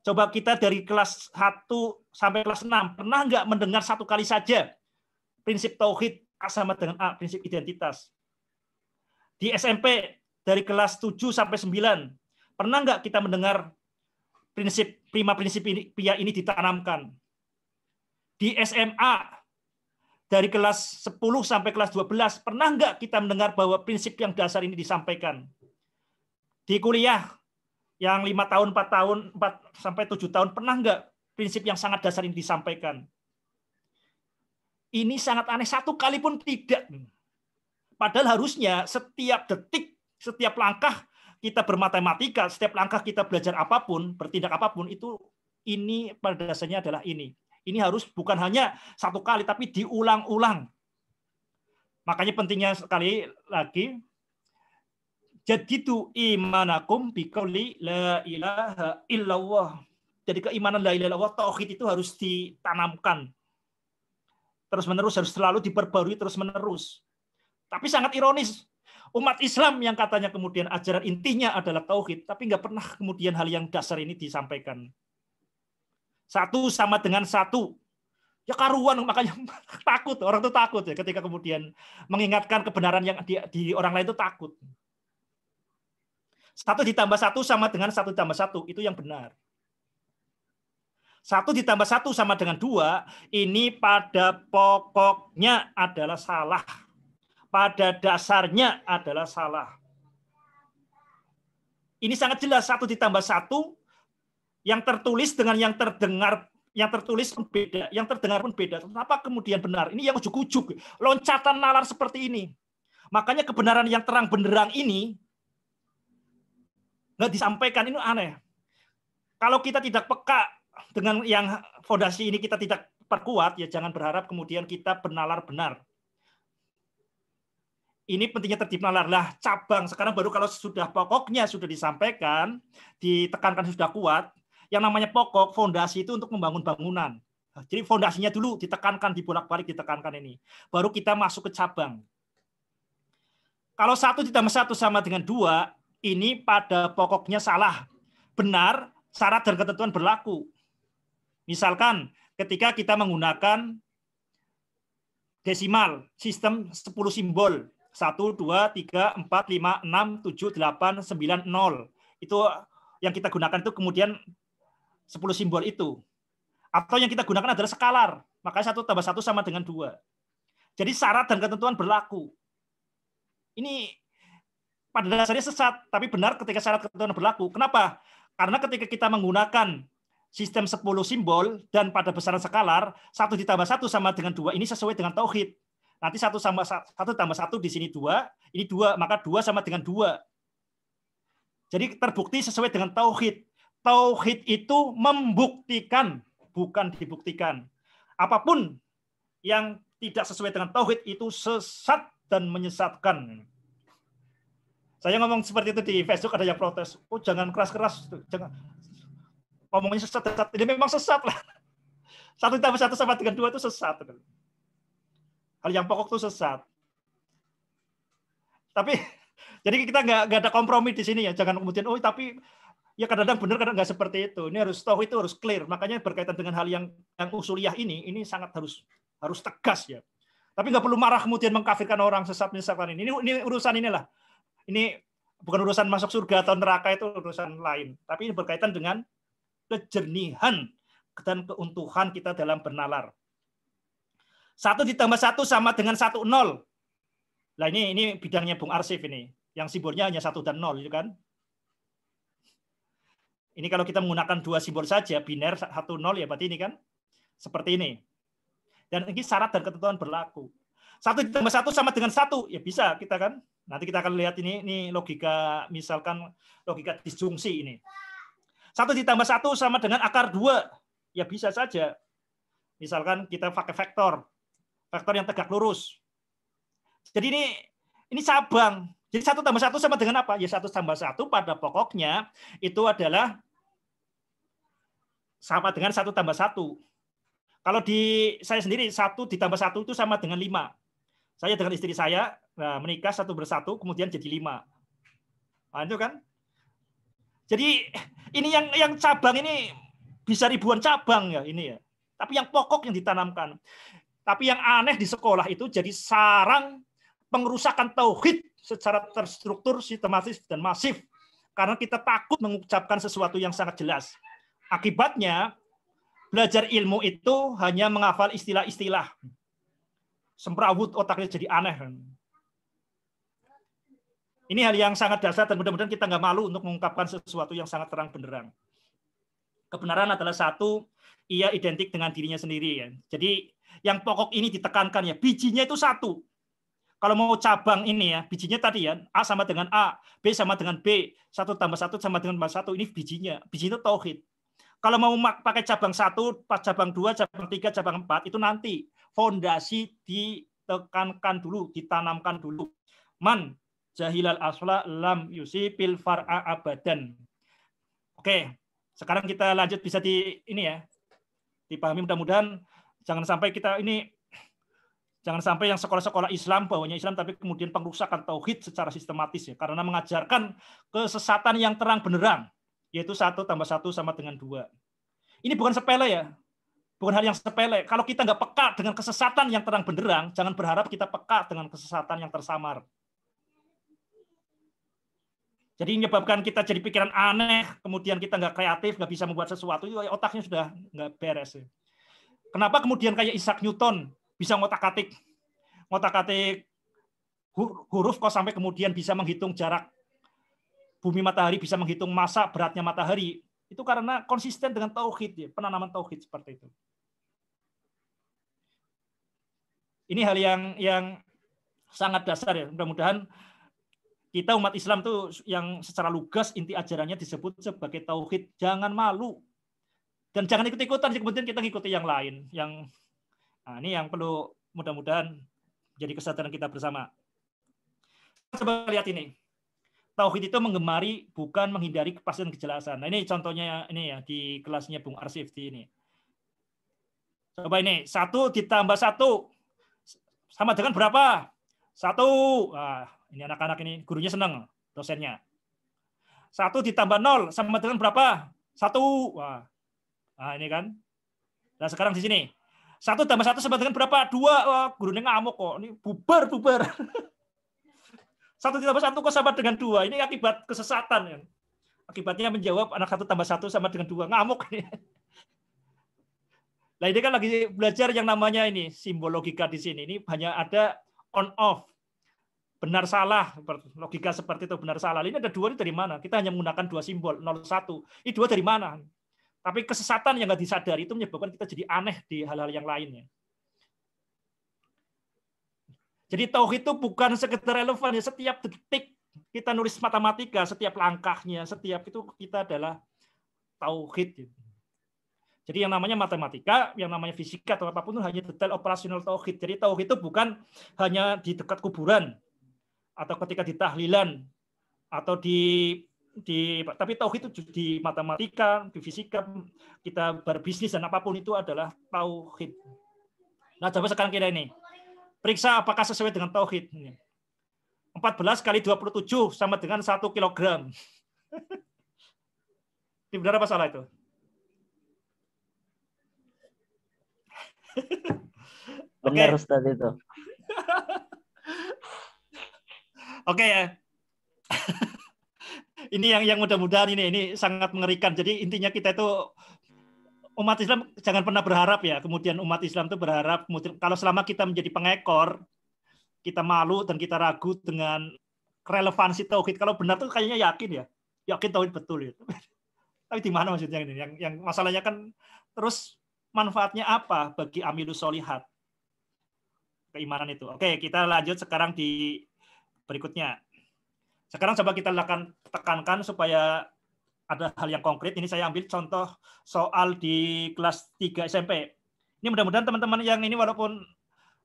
A: Coba kita dari kelas 1 sampai kelas 6 pernah nggak mendengar satu kali saja prinsip tauhid A sama dengan A, prinsip identitas. Di SMP dari kelas 7 sampai 9 pernah nggak kita mendengar prinsip prima prinsip ini, pia ini ditanamkan. Di SMA dari kelas 10 sampai kelas 12 pernah nggak kita mendengar bahwa prinsip yang dasar ini disampaikan? Di kuliah yang lima tahun, empat tahun, empat sampai tujuh tahun pernah nggak prinsip yang sangat dasar ini disampaikan? Ini sangat aneh satu kali pun tidak. Padahal harusnya setiap detik, setiap langkah kita bermatematika, setiap langkah kita belajar apapun, bertindak apapun itu ini pada dasarnya adalah ini. Ini harus bukan hanya satu kali tapi diulang-ulang. Makanya pentingnya sekali lagi jadi itu imanakum bikoli la ilaha illallah. Jadi keimanan la ilaha illallah tauhid itu harus ditanamkan. Terus-menerus harus selalu diperbarui terus-menerus. Tapi sangat ironis Umat Islam yang katanya kemudian ajaran intinya adalah tauhid, tapi nggak pernah kemudian hal yang dasar ini disampaikan. Satu sama dengan satu. Ya karuan, makanya takut. Orang itu takut ya ketika kemudian mengingatkan kebenaran yang di, di orang lain itu takut. Satu ditambah satu sama dengan satu ditambah satu. Itu yang benar. Satu ditambah satu sama dengan dua, ini pada pokoknya adalah salah pada dasarnya adalah salah. Ini sangat jelas satu ditambah satu yang tertulis dengan yang terdengar yang tertulis pun beda, yang terdengar pun beda. Kenapa kemudian benar? Ini yang ujuk-ujuk, loncatan nalar seperti ini. Makanya kebenaran yang terang benderang ini nggak disampaikan ini aneh. Kalau kita tidak peka dengan yang fondasi ini kita tidak perkuat, ya jangan berharap kemudian kita benalar benar ini pentingnya tertib nalar lah cabang sekarang baru kalau sudah pokoknya sudah disampaikan ditekankan sudah kuat yang namanya pokok fondasi itu untuk membangun bangunan jadi fondasinya dulu ditekankan dibolak-balik ditekankan ini baru kita masuk ke cabang kalau satu ditambah satu sama dengan dua ini pada pokoknya salah benar syarat dan ketentuan berlaku misalkan ketika kita menggunakan desimal sistem 10 simbol 1, 2, 3, 4, 5, 6, 7, 8, 9, 0. Itu yang kita gunakan itu kemudian 10 simbol itu. Atau yang kita gunakan adalah skalar. Makanya 1 tambah 1 sama dengan 2. Jadi syarat dan ketentuan berlaku. Ini pada dasarnya sesat, tapi benar ketika syarat ketentuan berlaku. Kenapa? Karena ketika kita menggunakan sistem 10 simbol dan pada besaran skalar, 1 ditambah 1 sama dengan 2 ini sesuai dengan tauhid Nanti satu sama satu tambah satu di sini dua, ini dua, maka dua sama dengan dua. Jadi terbukti sesuai dengan tauhid. Tauhid itu membuktikan, bukan dibuktikan. Apapun yang tidak sesuai dengan tauhid itu sesat dan menyesatkan. Saya ngomong seperti itu di Facebook ada yang protes, oh jangan keras-keras, jangan ngomongnya sesat, sesat. Ini memang sesat lah. Satu tambah satu sama dengan dua itu sesat. Hal yang pokok itu sesat. Tapi jadi kita nggak ada kompromi di sini ya. Jangan kemudian oh tapi ya kadang-kadang benar kadang nggak seperti itu. Ini harus tahu itu harus clear. Makanya berkaitan dengan hal yang yang usuliah ini ini sangat harus harus tegas ya. Tapi nggak perlu marah kemudian mengkafirkan orang sesat misalkan ini. Ini, ini urusan inilah. Ini bukan urusan masuk surga atau neraka itu urusan lain. Tapi ini berkaitan dengan kejernihan dan keuntuhan kita dalam bernalar. Satu ditambah satu sama dengan satu nol. Nah ini ini bidangnya Bung Arsif ini, yang simbolnya hanya satu dan nol itu kan. Ini kalau kita menggunakan dua simbol saja, biner satu nol ya berarti ini kan seperti ini. Dan ini syarat dan ketentuan berlaku. Satu ditambah satu sama dengan satu ya bisa kita kan. Nanti kita akan lihat ini ini logika misalkan logika disjungsi ini. Satu ditambah satu sama dengan akar dua ya bisa saja. Misalkan kita pakai vektor Faktor yang tegak lurus. Jadi ini ini cabang. Jadi satu tambah satu sama dengan apa? Ya satu tambah satu pada pokoknya itu adalah sama dengan satu tambah satu. Kalau di saya sendiri satu ditambah satu itu sama dengan lima. Saya dengan istri saya nah, menikah satu bersatu kemudian jadi lima. Nah, kan? Jadi ini yang yang cabang ini bisa ribuan cabang ya ini ya. Tapi yang pokok yang ditanamkan. Tapi yang aneh di sekolah itu jadi sarang pengerusakan tauhid secara terstruktur, sistematis, dan masif. Karena kita takut mengucapkan sesuatu yang sangat jelas. Akibatnya, belajar ilmu itu hanya menghafal istilah-istilah. Semprawut otaknya jadi aneh. Ini hal yang sangat dasar dan mudah-mudahan kita nggak malu untuk mengungkapkan sesuatu yang sangat terang benderang. Kebenaran adalah satu, ia identik dengan dirinya sendiri. Ya. Jadi yang pokok ini ditekankan ya, bijinya itu satu. Kalau mau cabang ini ya, bijinya tadi ya, A sama dengan A, B sama dengan B, satu tambah satu sama dengan satu ini bijinya. biji itu tauhid. Kalau mau pakai cabang satu, cabang dua, cabang tiga, cabang empat, itu nanti fondasi ditekankan dulu, ditanamkan dulu. Man jahilal asla lam yusipil far'a abadan. Oke, sekarang kita lanjut bisa di ini ya. Dipahami mudah-mudahan Jangan sampai kita ini jangan sampai yang sekolah-sekolah Islam bahwanya Islam tapi kemudian pengrusakan tauhid secara sistematis ya karena mengajarkan kesesatan yang terang benderang, yaitu satu tambah satu sama dengan dua. Ini bukan sepele ya, bukan hal yang sepele. Kalau kita nggak peka dengan kesesatan yang terang benderang, jangan berharap kita peka dengan kesesatan yang tersamar. Jadi menyebabkan kita jadi pikiran aneh, kemudian kita nggak kreatif, nggak bisa membuat sesuatu, otaknya sudah nggak beres. Ya. Kenapa kemudian kayak Isaac Newton bisa ngotak-atik ngotak-atik huruf kok sampai kemudian bisa menghitung jarak bumi matahari, bisa menghitung masa beratnya matahari. Itu karena konsisten dengan tauhid ya, penanaman tauhid seperti itu. Ini hal yang yang sangat dasar ya. Mudah-mudahan kita umat Islam tuh yang secara lugas inti ajarannya disebut sebagai tauhid. Jangan malu dan jangan ikut-ikutan sih kemudian kita ngikuti yang lain. Yang nah, ini yang perlu mudah-mudahan jadi kesadaran kita bersama. Coba lihat ini. Tauhid itu menggemari bukan menghindari kepastian kejelasan. Nah, ini contohnya ini ya di kelasnya Bung Arsif di ini. Coba ini satu ditambah satu sama dengan berapa? Satu. Nah, ini anak-anak ini gurunya senang dosennya. Satu ditambah nol sama dengan berapa? Satu. Wah. Nah, ini kan. Nah, sekarang di sini. Satu tambah satu sama dengan berapa? Dua. Oh, gurunya ngamuk kok. Ini bubar, bubar. satu ditambah satu kok sama dengan dua. Ini akibat kesesatan. Kan? Akibatnya menjawab anak satu tambah satu sama dengan dua. Ngamuk. Nah, ini kan lagi belajar yang namanya ini simbol logika di sini. Ini hanya ada on off. Benar salah, logika seperti itu benar salah. Ini ada dua ini dari mana? Kita hanya menggunakan dua simbol, 01. Ini dua dari mana? Tapi kesesatan yang nggak disadari itu menyebabkan kita jadi aneh di hal-hal yang lainnya. Jadi tauhid itu bukan sekedar relevan ya setiap detik kita nulis matematika, setiap langkahnya, setiap itu kita adalah tauhid. Ya. Jadi yang namanya matematika, yang namanya fisika atau apapun itu hanya detail operasional tauhid. Jadi tauhid itu bukan hanya di dekat kuburan atau ketika di tahlilan atau di di tapi tauhid itu di matematika, di fisika, kita berbisnis dan apapun itu adalah tauhid. Nah, coba sekarang kita ini. Periksa apakah sesuai dengan tauhid. 14 kali 27 sama dengan 1 kilogram. Ini benar apa salah itu? Benar Ustaz itu. Oke ya ini yang yang mudah-mudahan ini ini sangat mengerikan. Jadi intinya kita itu umat Islam jangan pernah berharap ya. Kemudian umat Islam itu berharap kalau selama kita menjadi pengekor, kita malu dan kita ragu dengan relevansi tauhid. Kalau benar tuh kayaknya yakin ya. Yakin tauhid betul itu. Ya. Tapi di mana maksudnya ini? Yang yang masalahnya kan terus manfaatnya apa bagi amilus solihat? Keimanan itu. Oke, kita lanjut sekarang di berikutnya. Sekarang coba kita akan tekankan supaya ada hal yang konkret. Ini saya ambil contoh soal di kelas 3 SMP. Ini mudah-mudahan teman-teman yang ini walaupun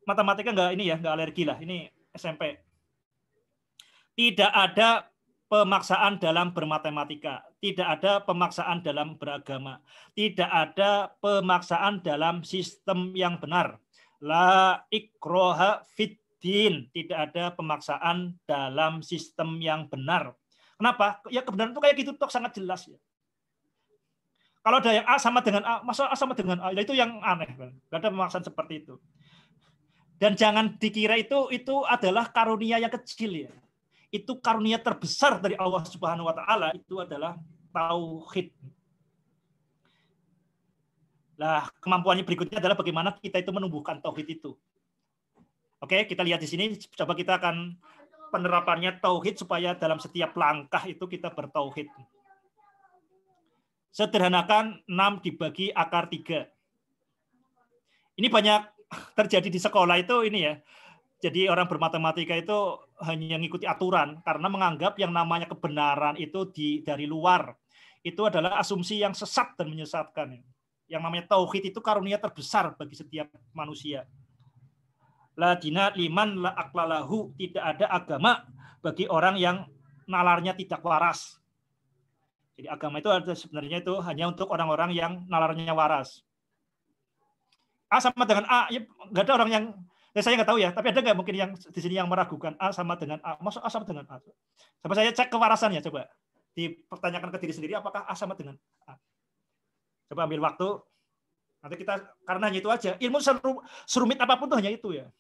A: matematika enggak ini ya, enggak alergi lah. Ini SMP. Tidak ada pemaksaan dalam bermatematika, tidak ada pemaksaan dalam beragama, tidak ada pemaksaan dalam sistem yang benar. La ikroha fit din, tidak ada pemaksaan dalam sistem yang benar. Kenapa? Ya kebenaran itu kayak gitu toh sangat jelas ya. Kalau ada yang A sama dengan A, masa A sama dengan A, ya itu yang aneh Tidak Gak ada pemaksaan seperti itu. Dan jangan dikira itu itu adalah karunia yang kecil ya. Itu karunia terbesar dari Allah Subhanahu wa taala itu adalah tauhid. Nah, kemampuannya berikutnya adalah bagaimana kita itu menumbuhkan tauhid itu. Oke, kita lihat di sini. Coba kita akan penerapannya tauhid supaya dalam setiap langkah itu kita bertauhid. Sederhanakan 6 dibagi akar 3. Ini banyak terjadi di sekolah itu ini ya. Jadi orang bermatematika itu hanya mengikuti aturan karena menganggap yang namanya kebenaran itu di dari luar. Itu adalah asumsi yang sesat dan menyesatkan. Yang namanya tauhid itu karunia terbesar bagi setiap manusia La dina liman la aklalahu. Tidak ada agama bagi orang yang nalarnya tidak waras. Jadi agama itu ada sebenarnya itu hanya untuk orang-orang yang nalarnya waras. A sama dengan A, ya, nggak ada orang yang ya saya nggak tahu ya, tapi ada nggak mungkin yang di sini yang meragukan A sama dengan A, masuk A sama dengan A. Coba saya cek kewarasannya coba. Dipertanyakan ke diri sendiri apakah A sama dengan A. Coba ambil waktu. Nanti kita karena hanya itu aja. Ilmu serumit apapun tuh hanya itu ya.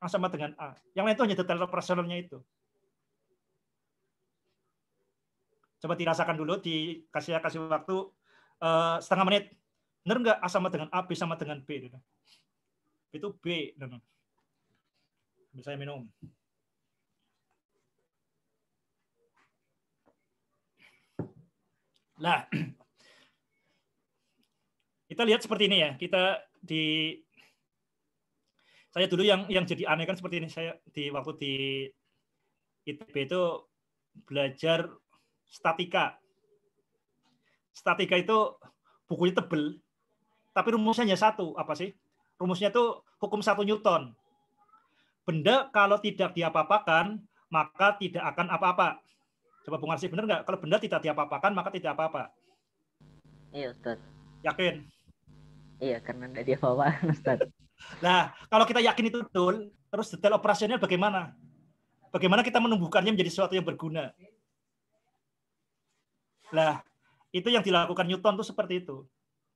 A: A ah, sama dengan A. Yang lain itu hanya detail operasionalnya itu. Coba dirasakan dulu, dikasih kasih waktu eh, setengah menit. Benar nggak A sama dengan A, B sama dengan B? Itu B. Sambil saya minum. Nah, kita lihat seperti ini ya. Kita di saya dulu yang yang jadi aneh kan seperti ini saya di waktu di ITB itu belajar statika. Statika itu bukunya tebel, tapi rumusnya hanya satu apa sih? Rumusnya itu hukum satu Newton. Benda kalau tidak diapa-apakan maka tidak akan apa-apa. Coba Bung Arsi benar nggak? Kalau benda tidak diapa-apakan maka tidak apa-apa. Iya Ustaz. Yakin? Iya karena tidak
B: diapa-apakan
A: Ustaz. Nah, kalau kita yakin itu betul, terus detail operasional bagaimana? Bagaimana kita menumbuhkannya menjadi sesuatu yang berguna? Nah, itu yang dilakukan Newton tuh seperti itu.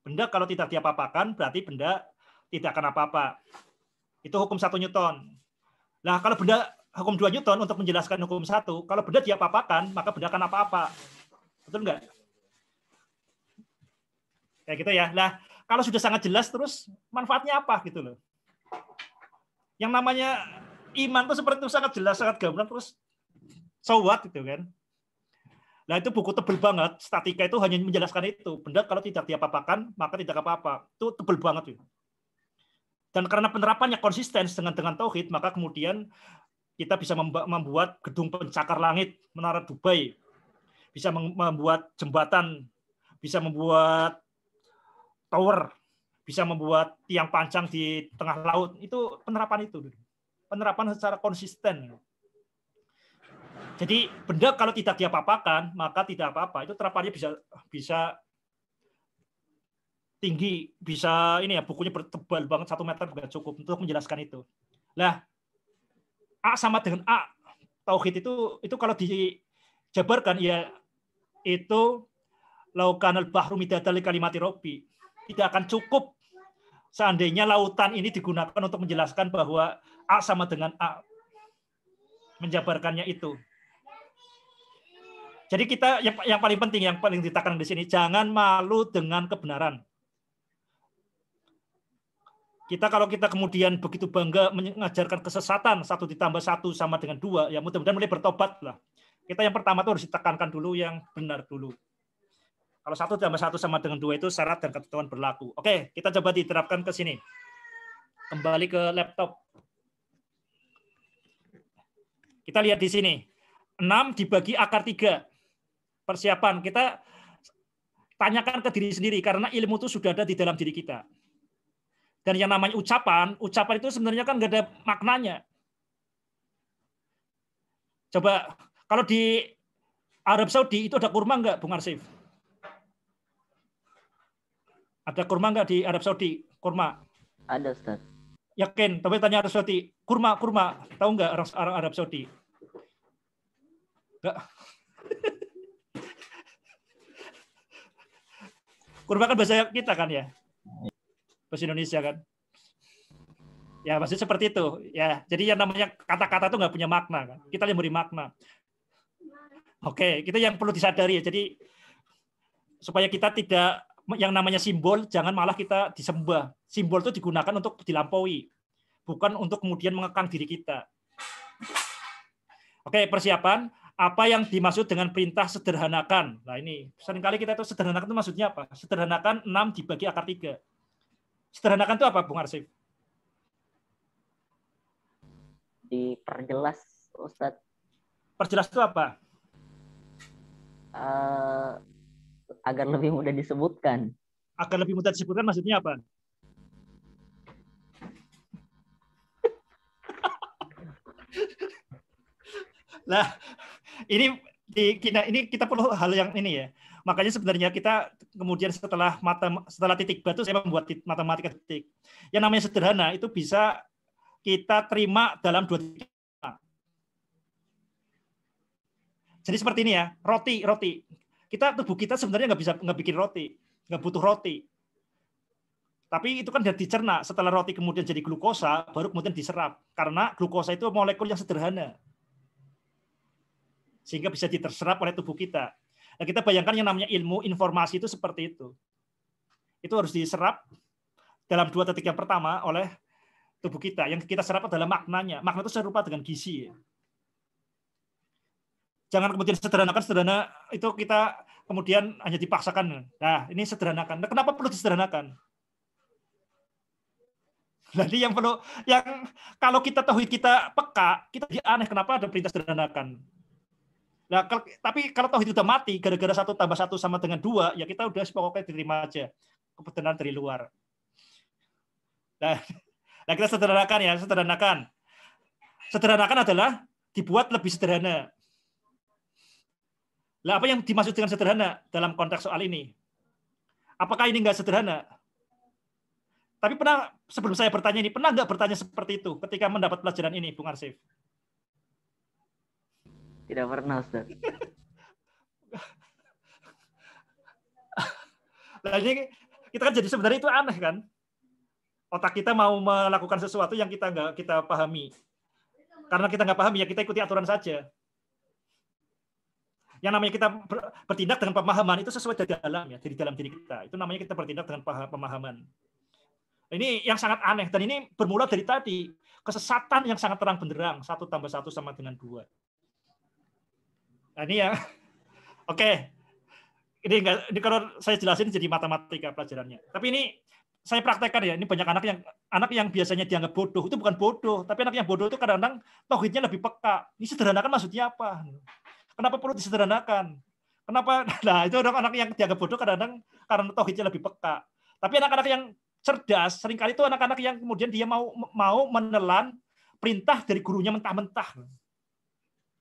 A: Benda kalau tidak dia apakan, berarti benda tidak akan apa-apa. Itu hukum satu Newton. Nah, kalau benda hukum dua Newton untuk menjelaskan hukum satu, kalau benda dia apakan, maka benda akan apa-apa. Betul nggak? Kayak gitu ya. Nah, kalau sudah sangat jelas terus manfaatnya apa gitu loh. Yang namanya iman tuh seperti itu sangat jelas, sangat gamblang terus so gitu kan. Nah itu buku tebel banget, statika itu hanya menjelaskan itu. Benda kalau tidak tiap apakan maka tidak apa-apa. Itu tebel banget. Gitu. Dan karena penerapannya konsisten dengan dengan tauhid, maka kemudian kita bisa membuat gedung pencakar langit, menara Dubai, bisa membuat jembatan, bisa membuat tower, bisa membuat tiang panjang di tengah laut. Itu penerapan itu. Penerapan secara konsisten. Jadi benda kalau tidak dia papakan, maka tidak apa-apa. Itu terapannya bisa bisa tinggi, bisa ini ya bukunya bertebal banget satu meter juga cukup untuk menjelaskan itu. Lah A sama dengan A tauhid itu itu kalau dijabarkan ya itu laukan al bahru midadali kalimati robi tidak akan cukup seandainya lautan ini digunakan untuk menjelaskan bahwa A sama dengan A. Menjabarkannya itu. Jadi kita yang, yang paling penting, yang paling ditekankan di sini, jangan malu dengan kebenaran. Kita kalau kita kemudian begitu bangga mengajarkan kesesatan, satu ditambah satu sama dengan dua, ya mudah-mudahan mulai bertobat lah. Kita yang pertama itu harus ditekankan dulu yang benar dulu. Kalau satu tambah satu sama dengan dua itu syarat dan ketentuan berlaku. Oke, kita coba diterapkan ke sini. Kembali ke laptop. Kita lihat di sini. 6 dibagi akar 3. Persiapan. Kita tanyakan ke diri sendiri karena ilmu itu sudah ada di dalam diri kita. Dan yang namanya ucapan, ucapan itu sebenarnya kan nggak ada maknanya. Coba kalau di Arab Saudi itu ada kurma nggak, Bung Arsif? Ada kurma nggak di Arab Saudi? Kurma. Ada, Ustaz. Yakin? Tapi tanya Arab Saudi. Kurma, kurma. Tahu nggak orang, orang Arab Saudi? Nggak. kurma kan bahasa kita kan ya? Bahasa Indonesia kan? Ya, maksudnya seperti itu. Ya, jadi yang namanya kata-kata itu nggak punya makna. Kan? Kita yang beri makna. Oke, kita yang perlu disadari ya. Jadi supaya kita tidak yang namanya simbol jangan malah kita disembah. Simbol itu digunakan untuk dilampaui, bukan untuk kemudian mengekang diri kita. Oke, persiapan apa yang dimaksud dengan perintah sederhanakan? Nah ini seringkali kita tuh sederhanakan itu maksudnya apa? Sederhanakan 6 dibagi akar 3. Sederhanakan itu apa, Bung Arsif?
B: Diperjelas, Ustadz. Perjelas itu apa? Uh, agar lebih mudah
A: disebutkan. Agar lebih mudah disebutkan maksudnya apa? lah ini di kita ini kita perlu hal yang ini ya makanya sebenarnya kita kemudian setelah mata setelah titik batu saya membuat tit, matematika titik yang namanya sederhana itu bisa kita terima dalam dua titik jadi seperti ini ya roti roti kita tubuh kita sebenarnya nggak bisa nggak bikin roti, nggak butuh roti. Tapi itu kan dari dicerna. Setelah roti kemudian jadi glukosa, baru kemudian diserap. Karena glukosa itu molekul yang sederhana. Sehingga bisa diterserap oleh tubuh kita. Nah, kita bayangkan yang namanya ilmu informasi itu seperti itu. Itu harus diserap dalam dua titik yang pertama oleh tubuh kita. Yang kita serap adalah maknanya. Makna itu serupa dengan gizi. Ya jangan kemudian sederhanakan sederhana itu kita kemudian hanya dipaksakan. Nah, ini sederhanakan. Nah, kenapa perlu disederhanakan? Jadi nah, yang perlu yang kalau kita tahu kita peka, kita jadi aneh kenapa ada perintah sederhanakan. Nah, kalau, tapi kalau tahu itu sudah mati gara-gara satu tambah satu sama dengan dua, ya kita udah pokoknya diterima aja kebetulan dari luar. Nah, nah kita sederhanakan ya, sederhanakan. Sederhanakan adalah dibuat lebih sederhana. Lah apa yang dimaksud dengan sederhana dalam konteks soal ini? Apakah ini nggak sederhana? Tapi pernah sebelum saya bertanya ini, pernah nggak bertanya seperti itu ketika mendapat pelajaran ini, Bung Arsif?
B: Tidak pernah, Ustaz.
A: nah, ini kita kan jadi sebenarnya itu aneh kan? Otak kita mau melakukan sesuatu yang kita nggak kita pahami. Karena kita nggak pahami ya kita ikuti aturan saja. Yang namanya kita bertindak dengan pemahaman itu sesuai dari dalam ya, dari dalam diri kita. Itu namanya kita bertindak dengan pemahaman. Ini yang sangat aneh dan ini bermula dari tadi kesesatan yang sangat terang benderang satu tambah satu sama dengan dua. Nah, ini ya, oke. Okay. Ini enggak, ini kalau saya jelasin jadi matematika pelajarannya. Tapi ini saya praktekkan ya ini banyak anak yang anak yang biasanya dianggap bodoh itu bukan bodoh tapi anak yang bodoh itu kadang-kadang tauhidnya lebih peka ini sederhana kan maksudnya apa Kenapa perlu disederhanakan? Kenapa? Nah, itu orang anak yang dianggap bodoh kadang-kadang karena tohidnya lebih peka. Tapi anak-anak yang cerdas, seringkali itu anak-anak yang kemudian dia mau mau menelan perintah dari gurunya mentah-mentah.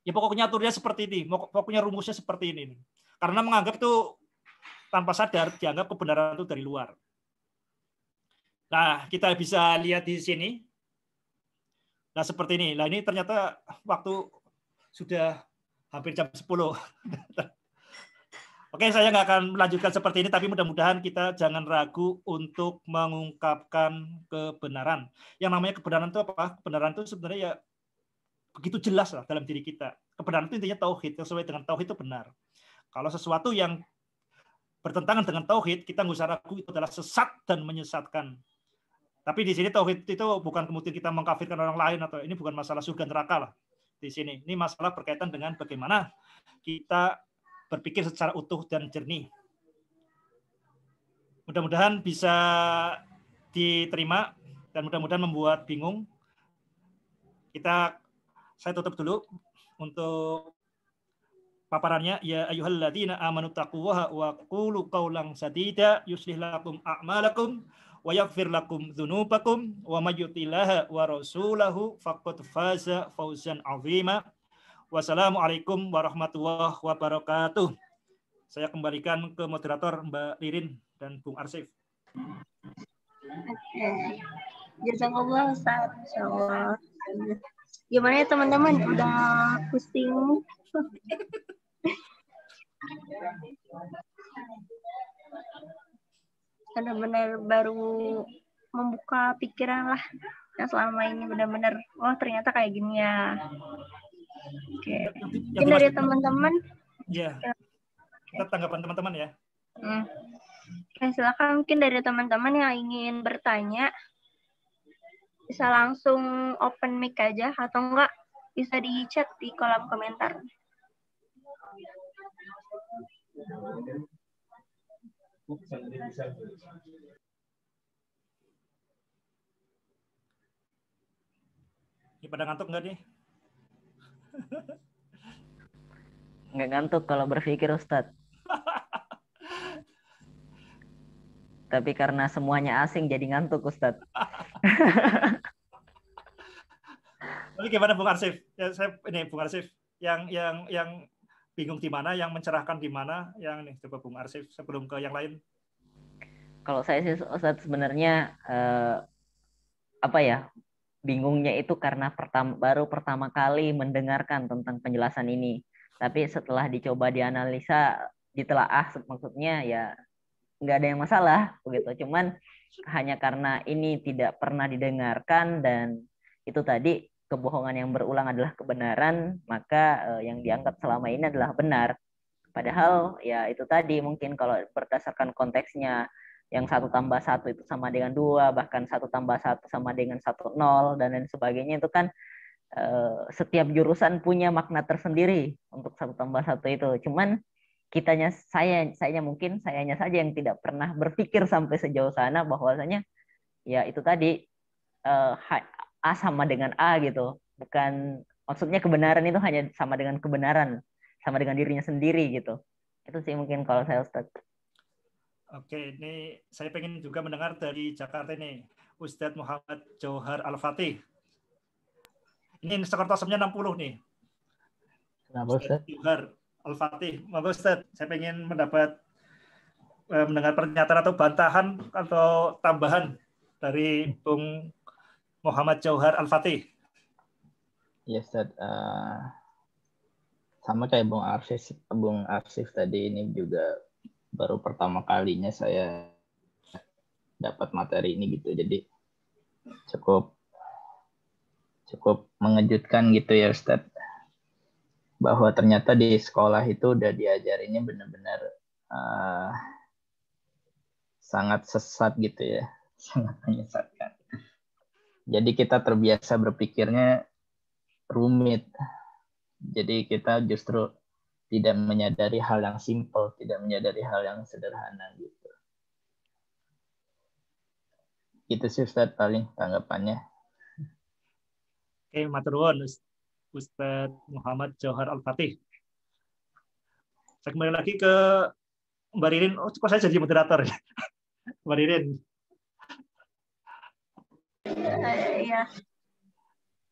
A: Ya pokoknya aturannya seperti ini, pokoknya rumusnya seperti ini. Karena menganggap itu tanpa sadar dianggap kebenaran itu dari luar. Nah, kita bisa lihat di sini. Nah, seperti ini. Nah, ini ternyata waktu sudah hampir jam 10. Oke, saya nggak akan melanjutkan seperti ini, tapi mudah-mudahan kita jangan ragu untuk mengungkapkan kebenaran. Yang namanya kebenaran itu apa? Kebenaran itu sebenarnya ya begitu jelas lah dalam diri kita. Kebenaran itu intinya tauhid, yang sesuai dengan tauhid itu benar. Kalau sesuatu yang bertentangan dengan tauhid, kita nggak usah ragu itu adalah sesat dan menyesatkan. Tapi di sini tauhid itu bukan kemudian kita mengkafirkan orang lain atau ini bukan masalah surga neraka lah di sini. Ini masalah berkaitan dengan bagaimana kita berpikir secara utuh dan jernih. Mudah-mudahan bisa diterima dan mudah-mudahan membuat bingung. Kita saya tutup dulu untuk paparannya ya ayyuhalladzina amanuttaqullaha wa qulu qawlan sadida yuslih lakum a'malakum wa yaghfir lakum dzunubakum wa may yutilaha wa rasulahu faqad faza fawzan 'azima. Wassalamualaikum warahmatullahi wabarakatuh. Saya kembalikan ke moderator Mbak Ririn dan Bung Arsif.
C: Oke. Jazakallah Ustaz. Gimana ya teman-teman? Udah pusing. benar-benar baru membuka pikiran lah yang selama ini benar-benar oh ternyata kayak gini ya
A: oke okay. mungkin dari
C: teman-teman
A: iya. ya kita tanggapan teman-teman ya
C: hmm. Nah, silakan mungkin dari teman-teman yang ingin bertanya bisa langsung open mic aja atau enggak bisa di chat di kolom komentar.
A: Ini pada ngantuk nggak nih?
B: Nggak ngantuk kalau berpikir Ustadz. Tapi karena semuanya asing jadi ngantuk Ustadz.
A: Lalu gimana Bung Arsif? Ya, saya ini Bung Arsif yang yang yang bingung di mana, yang mencerahkan di mana, yang nih coba Bung Arsif sebelum ke yang lain.
B: Kalau saya sih Ustaz sebenarnya eh, apa ya bingungnya itu karena pertama, baru pertama kali mendengarkan tentang penjelasan ini. Tapi setelah dicoba dianalisa, ditelaah maksudnya ya nggak ada yang masalah begitu. Cuman hanya karena ini tidak pernah didengarkan dan itu tadi kebohongan yang berulang adalah kebenaran, maka eh, yang dianggap selama ini adalah benar. Padahal ya itu tadi mungkin kalau berdasarkan konteksnya yang satu tambah satu itu sama dengan dua, bahkan satu tambah satu sama dengan satu nol dan lain sebagainya itu kan eh, setiap jurusan punya makna tersendiri untuk satu tambah satu itu. Cuman kitanya saya, saya mungkin sayanya saja yang tidak pernah berpikir sampai sejauh sana bahwasanya ya itu tadi eh, A sama dengan A gitu. Bukan maksudnya kebenaran itu hanya sama dengan kebenaran, sama dengan dirinya sendiri gitu. Itu sih mungkin kalau saya Ustaz.
A: Oke, ini saya pengen juga mendengar dari Jakarta ini Ustadz Muhammad Johar Al-Fatih. Ini skor tosemnya 60 nih. Kenapa Ustadz? Johar Al-Fatih. Monggo Ustadz, saya pengen mendapat eh, mendengar pernyataan atau bantahan atau tambahan dari Bung Muhammad Jauhar Al-Fatih. Ya, yes, Ustaz. Uh,
D: sama kayak Bung Arsif, Bung Arsif tadi ini juga baru pertama kalinya saya dapat materi ini gitu. Jadi cukup cukup mengejutkan gitu ya Ustadz bahwa ternyata di sekolah itu udah diajarinnya benar-benar uh, sangat sesat gitu ya sangat menyesatkan jadi kita terbiasa berpikirnya rumit. Jadi kita justru tidak menyadari hal yang simpel tidak menyadari hal yang sederhana gitu. Itu sih Ustaz paling tanggapannya.
A: Oke, maturnuwun Ustaz Muhammad Johar Al-Fatih. Saya kembali lagi ke Mbak Ririn. Oh, kok saya jadi moderator ya? Mbak Ririn,
C: Iya.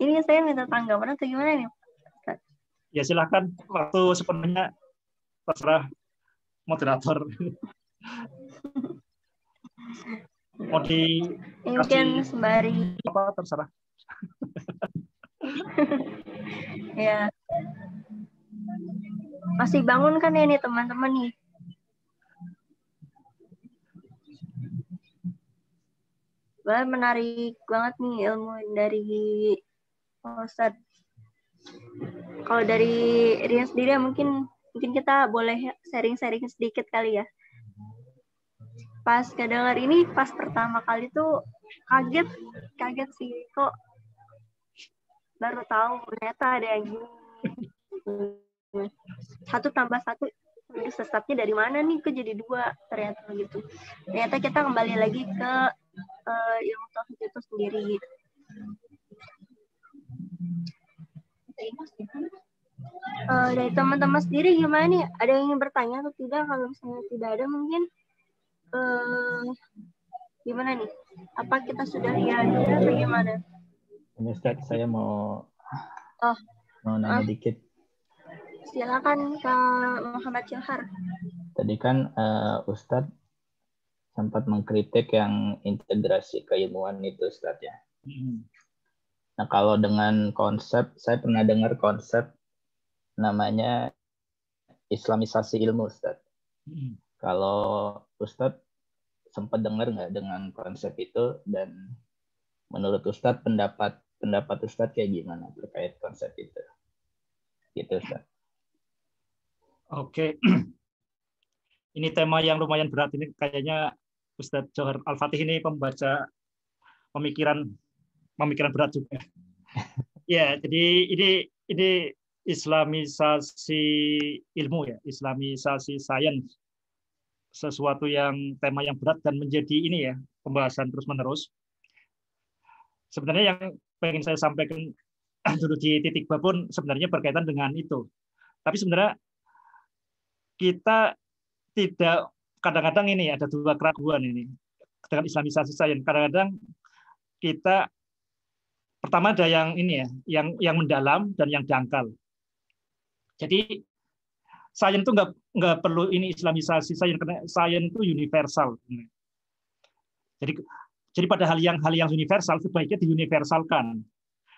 C: Ini saya minta tanggapan atau gimana nih?
A: Ya silahkan waktu sepenuhnya terserah moderator. Mau di mungkin sembari apa terserah. ya.
E: Masih bangun kan ya
C: teman-teman nih? Wah, menarik banget nih ilmu dari Ustadz. Kalau dari Rian sendiri mungkin mungkin kita boleh sharing-sharing sedikit kali ya. Pas kedengar ini pas pertama kali tuh kaget kaget sih kok baru tahu ternyata ada yang Satu tambah satu sesatnya dari mana nih kok jadi dua ternyata gitu. Ternyata kita kembali lagi ke uh, eh, ilmu tauhid itu sendiri.
E: Uh, dari teman-teman sendiri gimana nih?
C: Ada yang ingin bertanya atau tidak? Kalau misalnya tidak ada mungkin uh, gimana nih? Apa kita sudah ya atau gimana?
D: Ini Ustaz, saya mau oh. mau nanya uh. dikit.
C: Silakan Kak Muhammad Syahar.
D: Tadi kan uh, Ustadz sempat mengkritik yang integrasi keilmuan itu Ustadz ya. Hmm. Nah, kalau dengan konsep saya pernah dengar konsep namanya islamisasi ilmu Ustadz. Hmm. Kalau Ustadz sempat dengar nggak dengan konsep itu dan menurut Ustadz pendapat pendapat Ustaz kayak gimana terkait konsep itu? Gitu Ustaz.
A: Oke. Okay. ini tema yang lumayan berat ini kayaknya Ustadz Johar Al Fatih ini pembaca pemikiran pemikiran berat juga. ya, jadi ini ini Islamisasi ilmu ya, Islamisasi sains sesuatu yang tema yang berat dan menjadi ini ya pembahasan terus menerus. Sebenarnya yang pengen saya sampaikan dulu di titik babon sebenarnya berkaitan dengan itu. Tapi sebenarnya kita tidak kadang-kadang ini ada dua keraguan ini dengan islamisasi sains. kadang-kadang kita pertama ada yang ini ya yang yang mendalam dan yang dangkal jadi sains itu nggak nggak perlu ini islamisasi sains karena sains itu universal jadi jadi pada hal yang hal yang universal sebaiknya diuniversalkan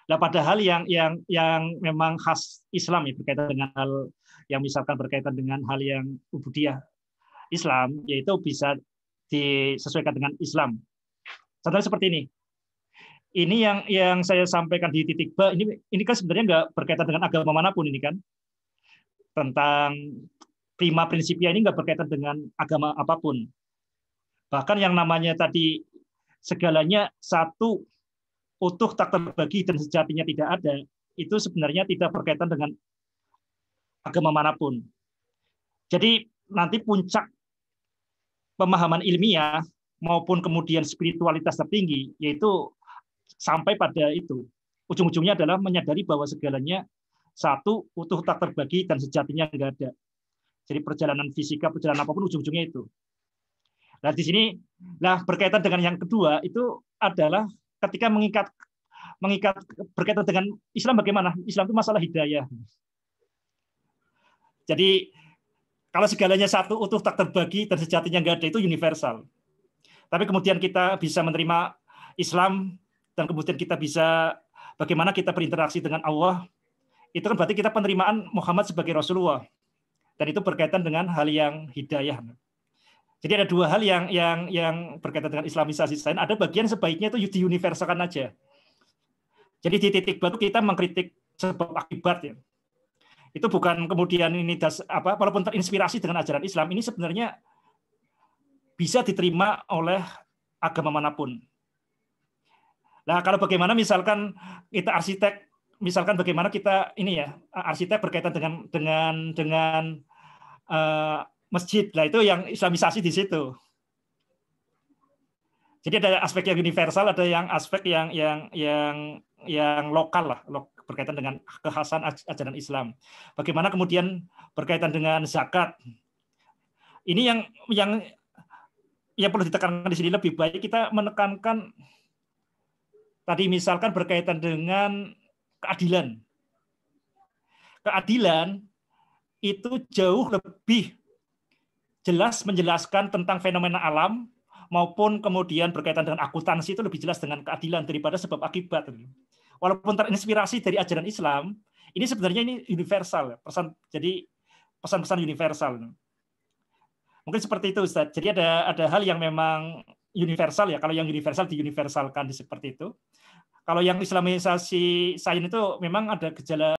A: Nah, padahal yang yang yang memang khas Islam ya berkaitan dengan hal yang misalkan berkaitan dengan hal yang ubudiyah Islam, yaitu bisa disesuaikan dengan Islam. Contohnya seperti ini. Ini yang yang saya sampaikan di titik B, ini ini kan sebenarnya nggak berkaitan dengan agama manapun ini kan. Tentang prima prinsipnya ini nggak berkaitan dengan agama apapun. Bahkan yang namanya tadi segalanya satu utuh tak terbagi dan sejatinya tidak ada, itu sebenarnya tidak berkaitan dengan agama manapun. Jadi nanti puncak pemahaman ilmiah maupun kemudian spiritualitas tertinggi yaitu sampai pada itu ujung-ujungnya adalah menyadari bahwa segalanya satu utuh tak terbagi dan sejatinya enggak ada. Jadi perjalanan fisika, perjalanan apapun ujung-ujungnya itu. Nah, di sini nah berkaitan dengan yang kedua itu adalah ketika mengikat mengikat berkaitan dengan Islam bagaimana? Islam itu masalah hidayah. Jadi kalau segalanya satu utuh tak terbagi dan sejatinya nggak ada itu universal. Tapi kemudian kita bisa menerima Islam dan kemudian kita bisa bagaimana kita berinteraksi dengan Allah. Itu kan berarti kita penerimaan Muhammad sebagai Rasulullah. Dan itu berkaitan dengan hal yang hidayah. Jadi ada dua hal yang yang yang berkaitan dengan Islamisasi sains. Ada bagian sebaiknya itu universalkan aja. Jadi di titik batu kita mengkritik sebab akibat ya itu bukan kemudian ini das, apa walaupun terinspirasi dengan ajaran Islam ini sebenarnya bisa diterima oleh agama manapun. Nah, kalau bagaimana misalkan kita arsitek, misalkan bagaimana kita ini ya, arsitek berkaitan dengan dengan dengan uh, masjid. lah itu yang islamisasi di situ. Jadi ada aspek yang universal, ada yang aspek yang yang yang yang lokal lah, lo, berkaitan dengan kekhasan ajaran Islam. Bagaimana kemudian berkaitan dengan zakat? Ini yang yang yang perlu ditekankan di sini lebih baik kita menekankan tadi misalkan berkaitan dengan keadilan. Keadilan itu jauh lebih jelas menjelaskan tentang fenomena alam maupun kemudian berkaitan dengan akuntansi itu lebih jelas dengan keadilan daripada sebab akibat walaupun terinspirasi dari ajaran Islam, ini sebenarnya ini universal, pesan jadi pesan-pesan universal. Mungkin seperti itu Ustaz. Jadi ada ada hal yang memang universal ya. Kalau yang universal diuniversalkan seperti itu. Kalau yang islamisasi sains itu memang ada gejala